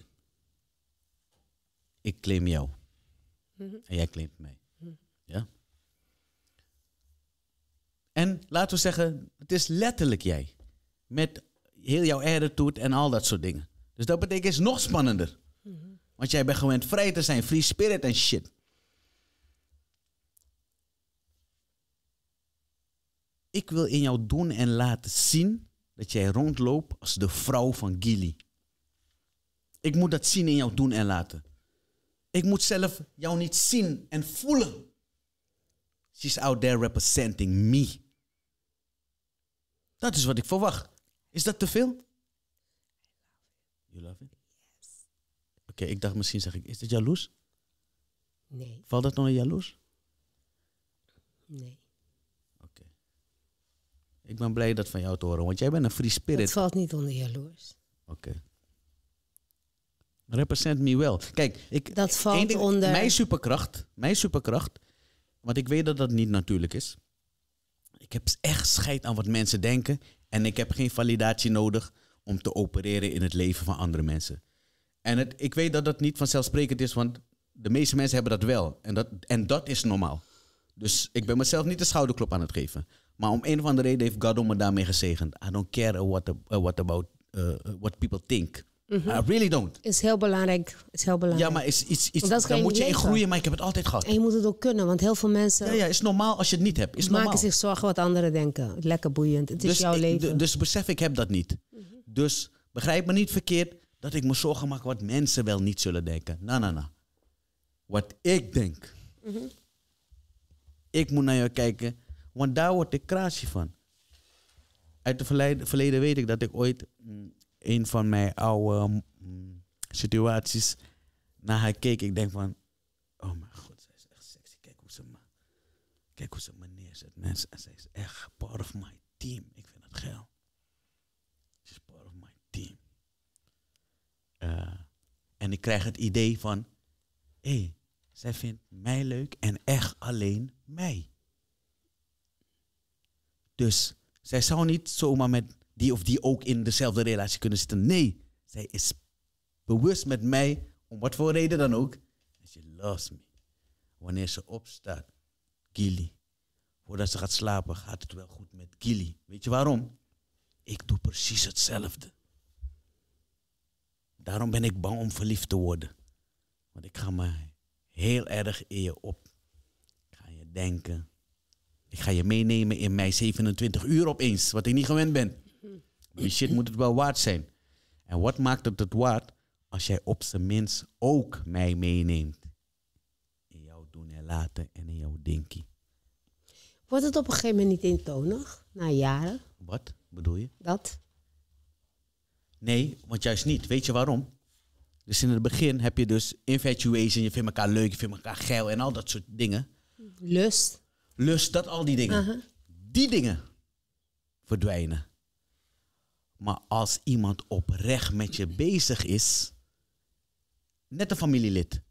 ik claim jou. Mm-hmm. En jij claimt mij. Ja? En laten we zeggen, het is letterlijk jij. Met heel jouw attitude en al dat soort dingen. Dus dat betekent is nog spannender. Want jij bent gewend vrij te zijn, free spirit en shit. Ik wil in jou doen en laten zien dat jij rondloopt als de vrouw van Gili. Ik moet dat zien in jou doen en laten. Ik moet zelf jou niet zien en voelen. She's out there representing me. Dat is wat ik verwacht. Is dat te veel? You love it? Yes. Oké, ik dacht misschien zeg ik, is dat jaloers? Nee. Valt dat nog in jaloers? Nee. Oké. Ik ben blij dat van jou te horen, want jij bent een free spirit. Het valt niet onder jaloers. Oké. Represent me wel. Kijk, ik, dat valt ding, onder... Mijn superkracht, mijn superkracht, want ik weet dat dat niet natuurlijk is. Ik heb echt scheid aan wat mensen denken en ik heb geen validatie nodig om te opereren in het leven van andere mensen. En het, ik weet dat dat niet vanzelfsprekend is, want de meeste mensen hebben dat wel. En dat, en dat is normaal. Dus ik ben mezelf niet de schouderklop aan het geven. Maar om een of andere reden heeft God me daarmee gezegend. I don't care what, uh, what about uh, what people think. Mhm. I really don't. Is heel belangrijk. Is heel belangrijk. Ja, maar is iets, iets daar moet je in groeien, maar ik heb het altijd gehad. En je moet het ook kunnen, want heel veel mensen. Ja, ja is normaal als je het niet hebt. Is maken zich zorgen wat anderen denken. Lekker boeiend. Het dus is jouw leven. dus besef ik heb dat niet. Mhm. Dus begrijp me niet verkeerd dat ik me zorgen maak wat mensen wel niet zullen denken. Na, na, na. Wat ik denk. Mhm. Ik moet naar jou kijken, want daar word ik kraasje van. Uit het verleden, weet ik dat ik ooit mm, een van mijn oude mm, situaties naar haar keek. Ik denk van, oh mijn god, zij is echt sexy. Kijk hoe ze me, kijk hoe ze me neerzet, mensen. En zij is echt part of my team. Ik vind het geil. She's part of my team. Eh, en ik krijg het idee van, hé, hey, zij vindt mij leuk en echt alleen mij. Dus zij zou niet zomaar met die of die ook in dezelfde relatie kunnen zitten. Nee, zij is bewust met mij, om wat voor reden dan ook. En she loves me. Wanneer ze opstaat, Gili. Voordat ze gaat slapen, gaat het wel goed met Gili. Weet je waarom? Ik doe precies hetzelfde. Daarom ben ik bang om verliefd te worden. Want ik ga mij heel erg in je op. Ik ga je denken. Ik ga je meenemen in mijn 27 uur opeens, wat ik niet gewend ben. Die shit moet het wel waard zijn. En wat maakt het het waard als jij op zijn minst ook mij meeneemt? In jouw doen en laten en in jouw denken. Wordt het op een gegeven moment niet eentonig, na jaren? Wat bedoel je? Dat. Nee, want juist niet. Weet je waarom? Dus in het begin heb je dus infatuation, je vindt elkaar leuk, je vindt elkaar geil en al dat soort dingen. Lust. Lust, dat al die dingen. Die dingen verdwijnen. Maar als iemand oprecht met je bezig is, net een familielid,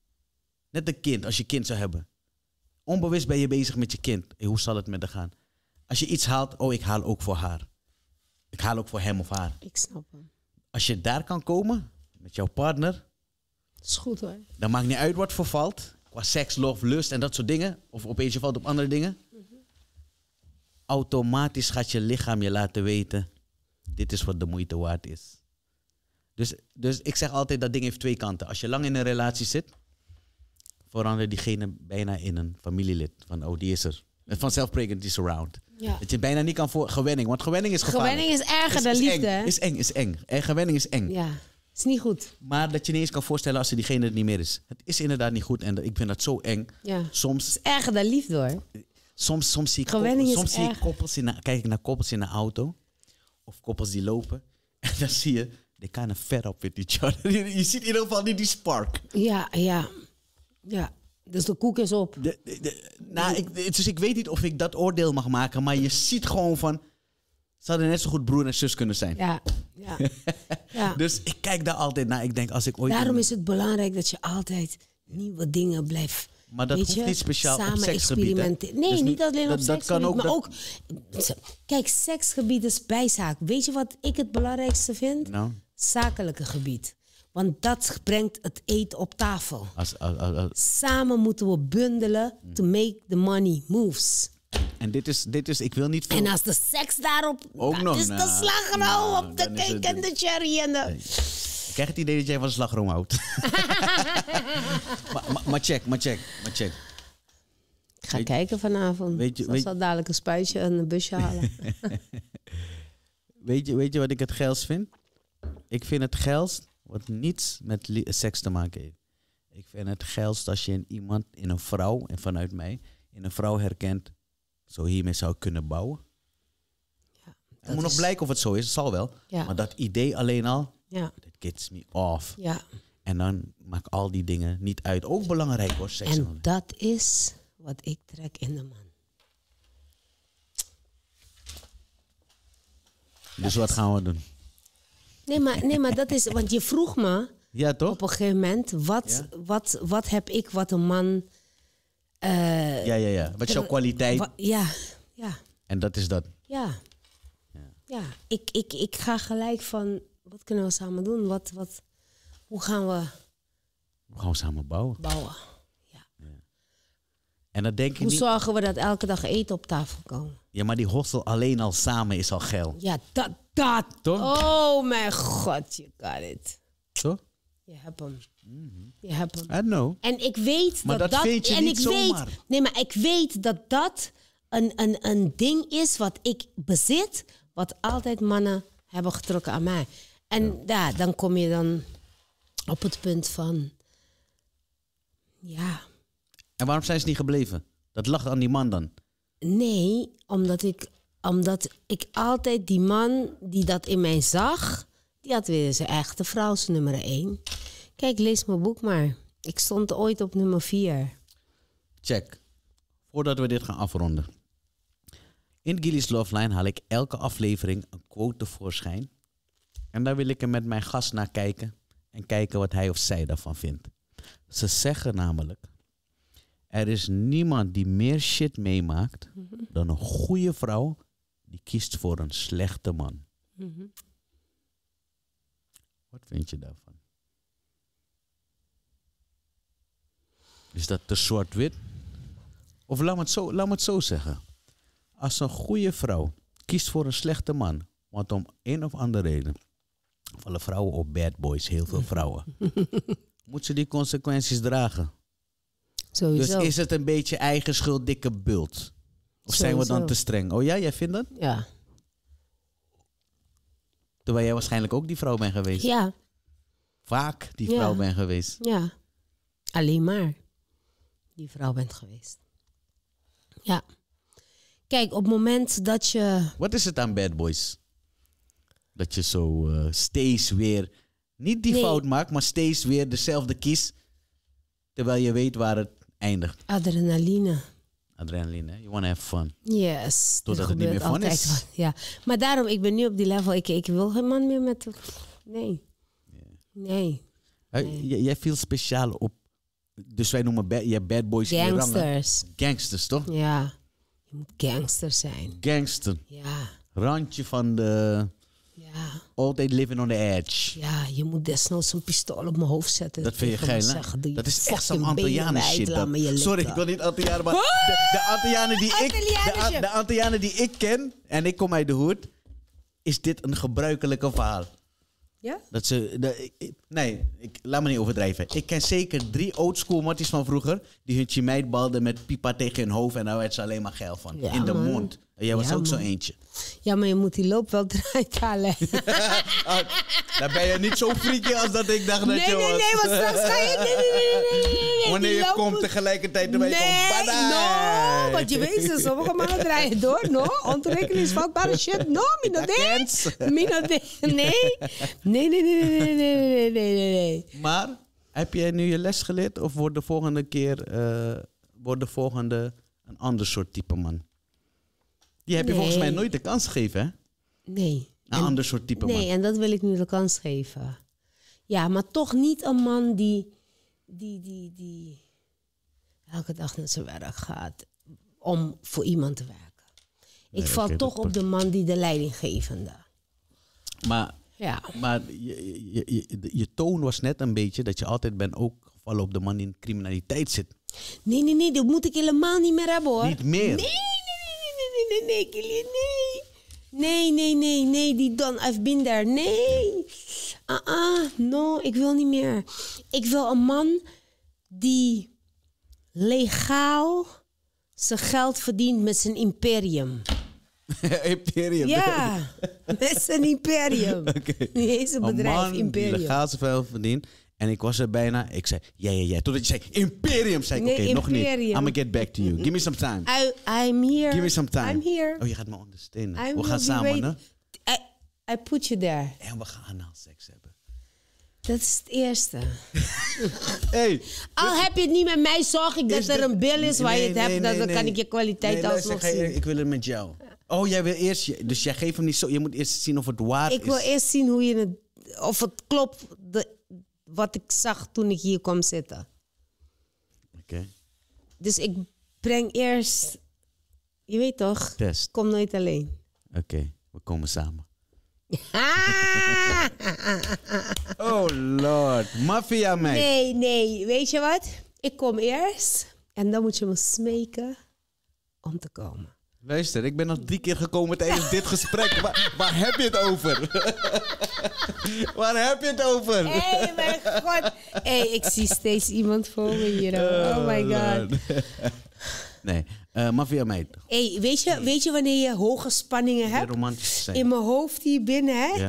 net een kind, als je kind zou hebben. Onbewust ben je bezig met je kind. hoe zal het met haar gaan? Als je iets haalt, oh, ik haal ook voor haar. Ik haal ook voor hem of haar. Ik snap hem. Als je daar kan komen, met jouw partner. Dat is goed hoor. Dan maakt niet uit wat vervalt. Qua seks, lof, lust en dat soort dingen. Of opeens je valt op andere dingen. Mhm. Automatisch gaat je lichaam je laten weten dit is wat de moeite waard is. Dus, dus ik zeg altijd dat ding heeft twee kanten. Als je lang in een relatie zit, verander diegene bijna in een familielid. Van, oh, die is er. En vanzelfsprekend, die is around. Ja. Dat je bijna niet kan voor gewenning, want gewenning is gevaarlijk. Gewenning is erger dan liefde. Eng, is eng, is eng. En eh, gewenning is eng. Ja, is niet goed. Maar dat je niet eens kan voorstellen als er diegene er niet meer is. Het is inderdaad niet goed en ik vind dat zo eng. Ja. Soms, het is erger dan liefde hoor. Soms, soms zie ik, soms zie ik koppels in, kijk ik naar koppels in de auto. Of koppels die lopen. En dan zie je, they kind of fed up with each other. je, ziet in ieder geval niet die spark. Ja, ja. Ja. Dus de koek is op. De, de, nou, ik, dus ik weet niet of ik dat oordeel mag maken, maar je ziet gewoon van. Ze hadden net zo goed broer en zus kunnen zijn. Ja, ja. ja. dus ik kijk daar altijd naar. Ik denk als ik ooit. Daarom is het belangrijk dat je altijd nieuwe dingen blijft maar dat hoeft niet speciaal samen op seksgebieden. Dus nee, niet, alleen op dat, seksgebied, ook, maar ook... Kijk, seksgebied is bijzaak. Weet je wat ik het belangrijkste vind? Nou? Zakelijke gebied. Want dat brengt het eten op tafel. Als, Samen moeten we bundelen to make the money moves. En dit is, dit is ik wil niet veel... En als de seks daarop... Ook nog, is de nou. slagroom nou, op de cake en de cherry en de... Ik krijg het idee dat jij van de slagroom houdt. maar, maar, check, maar check, maar check. Ik ga kijken vanavond. Weet je, zal dadelijk een spuitje en een busje halen. weet, je, weet je wat ik het geilst vind? Ik vind het geilst wat niets met seks te maken heeft. Ik vind het geilst als je een iemand, in een vrouw, en vanuit mij, in een vrouw herkent, zo hiermee zou kunnen bouwen. Ja, het moet nog blijken of het zo is, het zal wel. Maar dat idee alleen al, ja gets me off. Ja. En dan maak al die dingen niet uit. Ook belangrijk hoor, seks. En dat is wat ik trek in de man. Dus wat gaan we doen? Nee, maar, nee, maar dat is, want je vroeg me ja, toch? op een gegeven moment, wat, wat, wat heb ik wat een man. Uh, ja, ja, ja. Wat is jouw kwaliteit? ja, ja. En dat is dat. Ja. Ja, ja. Ik, ik, ik ga gelijk van wat kunnen we samen doen? Wat, wat, hoe gaan we... Hoe gaan we samen bouwen? Bouwen, ja. ja. En dat denk je hoe zorgen we dat elke dag eten op tafel komen? Ja, maar die hostel alleen al samen is al geil. Ja, dat, dat. Toch? Oh mijn god, je got it. Toch? Je hebt hem. Je hebt hem. I know. En ik weet maar dat dat... en ik zomaar. Weet, nee, maar ik weet dat dat een, een, een ding is wat ik bezit... wat altijd mannen hebben getrokken aan mij. En ja. dan kom je dan op het punt van. Ja. En waarom zijn ze niet gebleven? Dat lag aan die man dan? Nee, omdat ik, omdat ik altijd die man die dat in mij zag, die had weer zijn echte vrouw, nummer één. Kijk, lees mijn boek maar. Ik stond ooit op nummer vier. Check. Voordat we dit gaan afronden. In Gilly's Love Line haal ik elke aflevering een quote tevoorschijn en daar wil ik er met mijn gast naar kijken en kijken wat hij of zij daarvan vindt. Ze zeggen namelijk, er is niemand die meer shit meemaakt mhm. dan een goede vrouw die kiest voor een slechte man. Mhm. Wat vind je daarvan? Is dat te zwart-wit? Of laat me, het zo, laat me het zo zeggen. Als een goede vrouw kiest voor een slechte man, want om een of andere reden vallen vrouwen op bad boys, heel veel vrouwen. moeten ze die consequenties dragen? Sowieso. Dus is het een beetje eigen schuld, dikke bult? Of zijn we dan te streng? Oh ja, jij vindt dat? Ja. Terwijl jij waarschijnlijk ook die vrouw bent geweest. Ja. Vaak die vrouw ja. bent geweest. Ja. Alleen maar die vrouw bent geweest. Ja. Kijk, op het moment dat je. Wat is het aan bad boys? Dat je zo eh, steeds weer, niet die fout maakt, maar steeds weer dezelfde kies. Terwijl je weet waar het eindigt. Adrenaline. Adrenaline, you want have fun. Yes. Totdat het niet meer fun is. ja, maar daarom, ik ben nu op die level. Ik, ik wil geen man meer met... Nee. Nee. Jij, viel speciaal op. Dus wij noemen je bad boys gangsters. Gangsters, toch? Ja. Je moet gangster zijn. Gangster. Ja. Randje van de ja. Altijd living on the edge. Ja, je moet desnoods een pistool op mijn hoofd zetten. Dat vind je geil, zeggen, Dat is echt zo'n Antillianen shit. Sorry, ik wil niet Antillianen, maar de, de Antillianen die, ik, de, de die ik ken, en ik kom uit de hoed, is dit een gebruikelijke verhaal. Ja? Dat ze, de, nee, ik, laat me niet overdrijven. Ik ken zeker drie oldschool matties van vroeger... die hun meid balden met pipa tegen hun hoofd... en daar werd ze alleen maar geil van. in de mond. En jij was ja, ook zo eentje. Ja, maar je moet die loop wel eruit halen. ah, dan ben je niet zo freaky als dat ik dacht nee, dat je nee, was. Nee, nee, want straks ga je... Nee, nee, nee, nee, nee Wanneer je loop... komt tegelijkertijd erbij nee, komt... Nee, no, want je weet ze, sommige mannen draaien door. No, ontwikkelingsvatbare shit. No, mino dance. Mino dance. Nee. Nee, nee, nee, nee, nee, nee, nee, nee, Maar heb jij nu je les geleerd of wordt de volgende keer... Uh, wordt de volgende een ander soort type man? Die heb je volgens mij nooit de kans gegeven, hè? Nee. Een ander soort type man. Nee, en dat wil ik nu de kans geven. Ja, maar toch niet een man die, die, die, die elke dag naar zijn werk gaat om voor iemand te werken. ik val toch op de man die de leidinggevende. Maar, ja. maar je, je, je, je, toon was net een beetje dat je altijd bent ook gevallen op de man die in criminaliteit zit. Nee, nee, nee, dat moet ik helemaal niet meer hebben hoor. Niet meer? Nee! nee, nee, nee, nee. Nee, nee, nee, die dan, I've been Nee. Ah, ah, no, ik wil niet meer. Ik wil een man die legaal zijn geld verdient met zijn imperium. imperium. Ja, met zijn imperium. Okay. een bedrijf, imperium. Die legaal zijn geld verdient en ik was er bijna. Ik zei, ja, ja, ja. Totdat je zei, Imperium. Zei ik, oké, nog niet. I'm gonna get back to you. Give me some time. I, I'm here. Give me some time. I'm here. Oh, je gaat me ondersteunen. we gaan samen, hè? I, put you there. En we gaan anal nou seks hebben. Dat is het eerste. hey, Al heb je het niet met mij, zorg ik dat er een bill is waar je het hebt. Nee, dan kan ik je kwaliteit alsnog luister, zien. Ik wil het met jou. Oh, jij wil eerst... Dus jij geeft hem niet zo... Je moet eerst zien of het waar ik is. Ik wil eerst zien hoe je het... Of het klopt, de wat ik zag toen ik hier kwam zitten. Oké. Dus ik breng eerst, je weet toch, Test. kom nooit alleen. Oké, we komen samen. oh lord, maffia meid. Nee, nee, weet je wat? Ik kom eerst en dan moet je me smeken om te komen. Luister, ik ben nog drie keer gekomen tijdens dit gesprek. Waar, waar, heb je het over? waar heb je het over? Hé, hey, mijn god. Hé, hey, ik zie steeds iemand voor me hier. Oh, oh my god. nee, uh, eh, meid. Hé, hey, weet, je, weet je wanneer je hoge spanningen hebt? In mijn hoofd hier binnen, hè?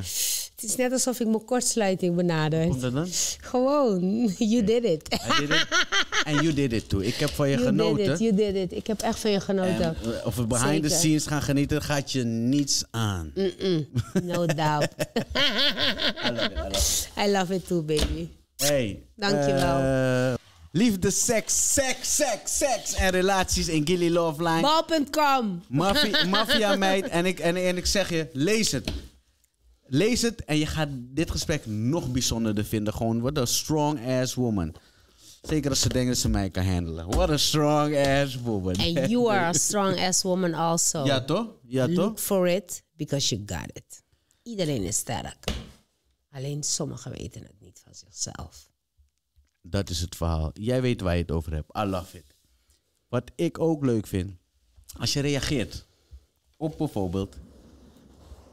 Het is net alsof ik mijn kortsluiting benader. Hoe dan? Gewoon, you did it. En you did it too. Ik heb van je you genoten. Did it, you did it. Ik heb echt van je genoten. Eh, of we behind the scenes gaan genieten, gaat je niets aan. No doubt. I love it. I love it. I love it too, baby. Hey. Dankjewel. Uh, Liefde, seks, seks, seks, seks en relaties in Gilly Loveline. Bal.com. Mafia meid. En ik, en, en ik zeg je, lees het. Lees het en je gaat dit gesprek nog bijzonderder vinden. Gewoon, what a strong ass woman. Zeker als ze denken dat ze mij kan handelen. What a strong ass woman. And you are a strong ass woman also. Ja toch? Ja toch? Look for it because you got it. Iedereen is sterk. Alleen sommigen weten het niet van zichzelf. Dat is het verhaal. Jij weet waar je het over hebt. I love it. Wat ik ook leuk vind, als je reageert op bijvoorbeeld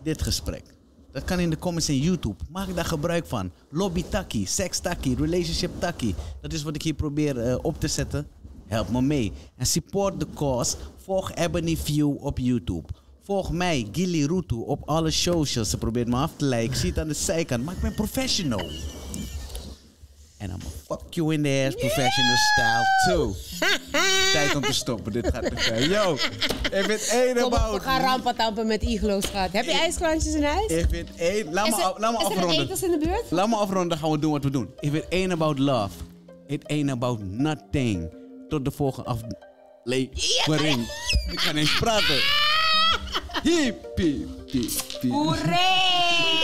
dit gesprek. Dat kan in de comments in YouTube. Maak daar gebruik van. Lobby takkie, seks takkie, relationship takkie. Dat is wat ik hier probeer eh, op te zetten. Help me mee. En support the cause. Volg Ebony View op YouTube. Volg mij, Gili Rutu, op alle socials. Ze probeert me af te lijken. Ik zie het aan de zijkant, maar ik ben professional. And a fuck you in the ass professional style too. Tijd om te stoppen. Dit gaat te ver. Yo, ik vind about. We gaan rampen met iglo's gaat. Heb je ijskrantjes in huis? Ik vind één... Laat me, laat me afronden. Is er in de buurt? Laat me afronden, dan gaan we doen wat we doen. Ik vind één about love. It ain't about nothing. Tot de volgende aflevering. Ik ga niet eens praten. Hip piep, piep, piep.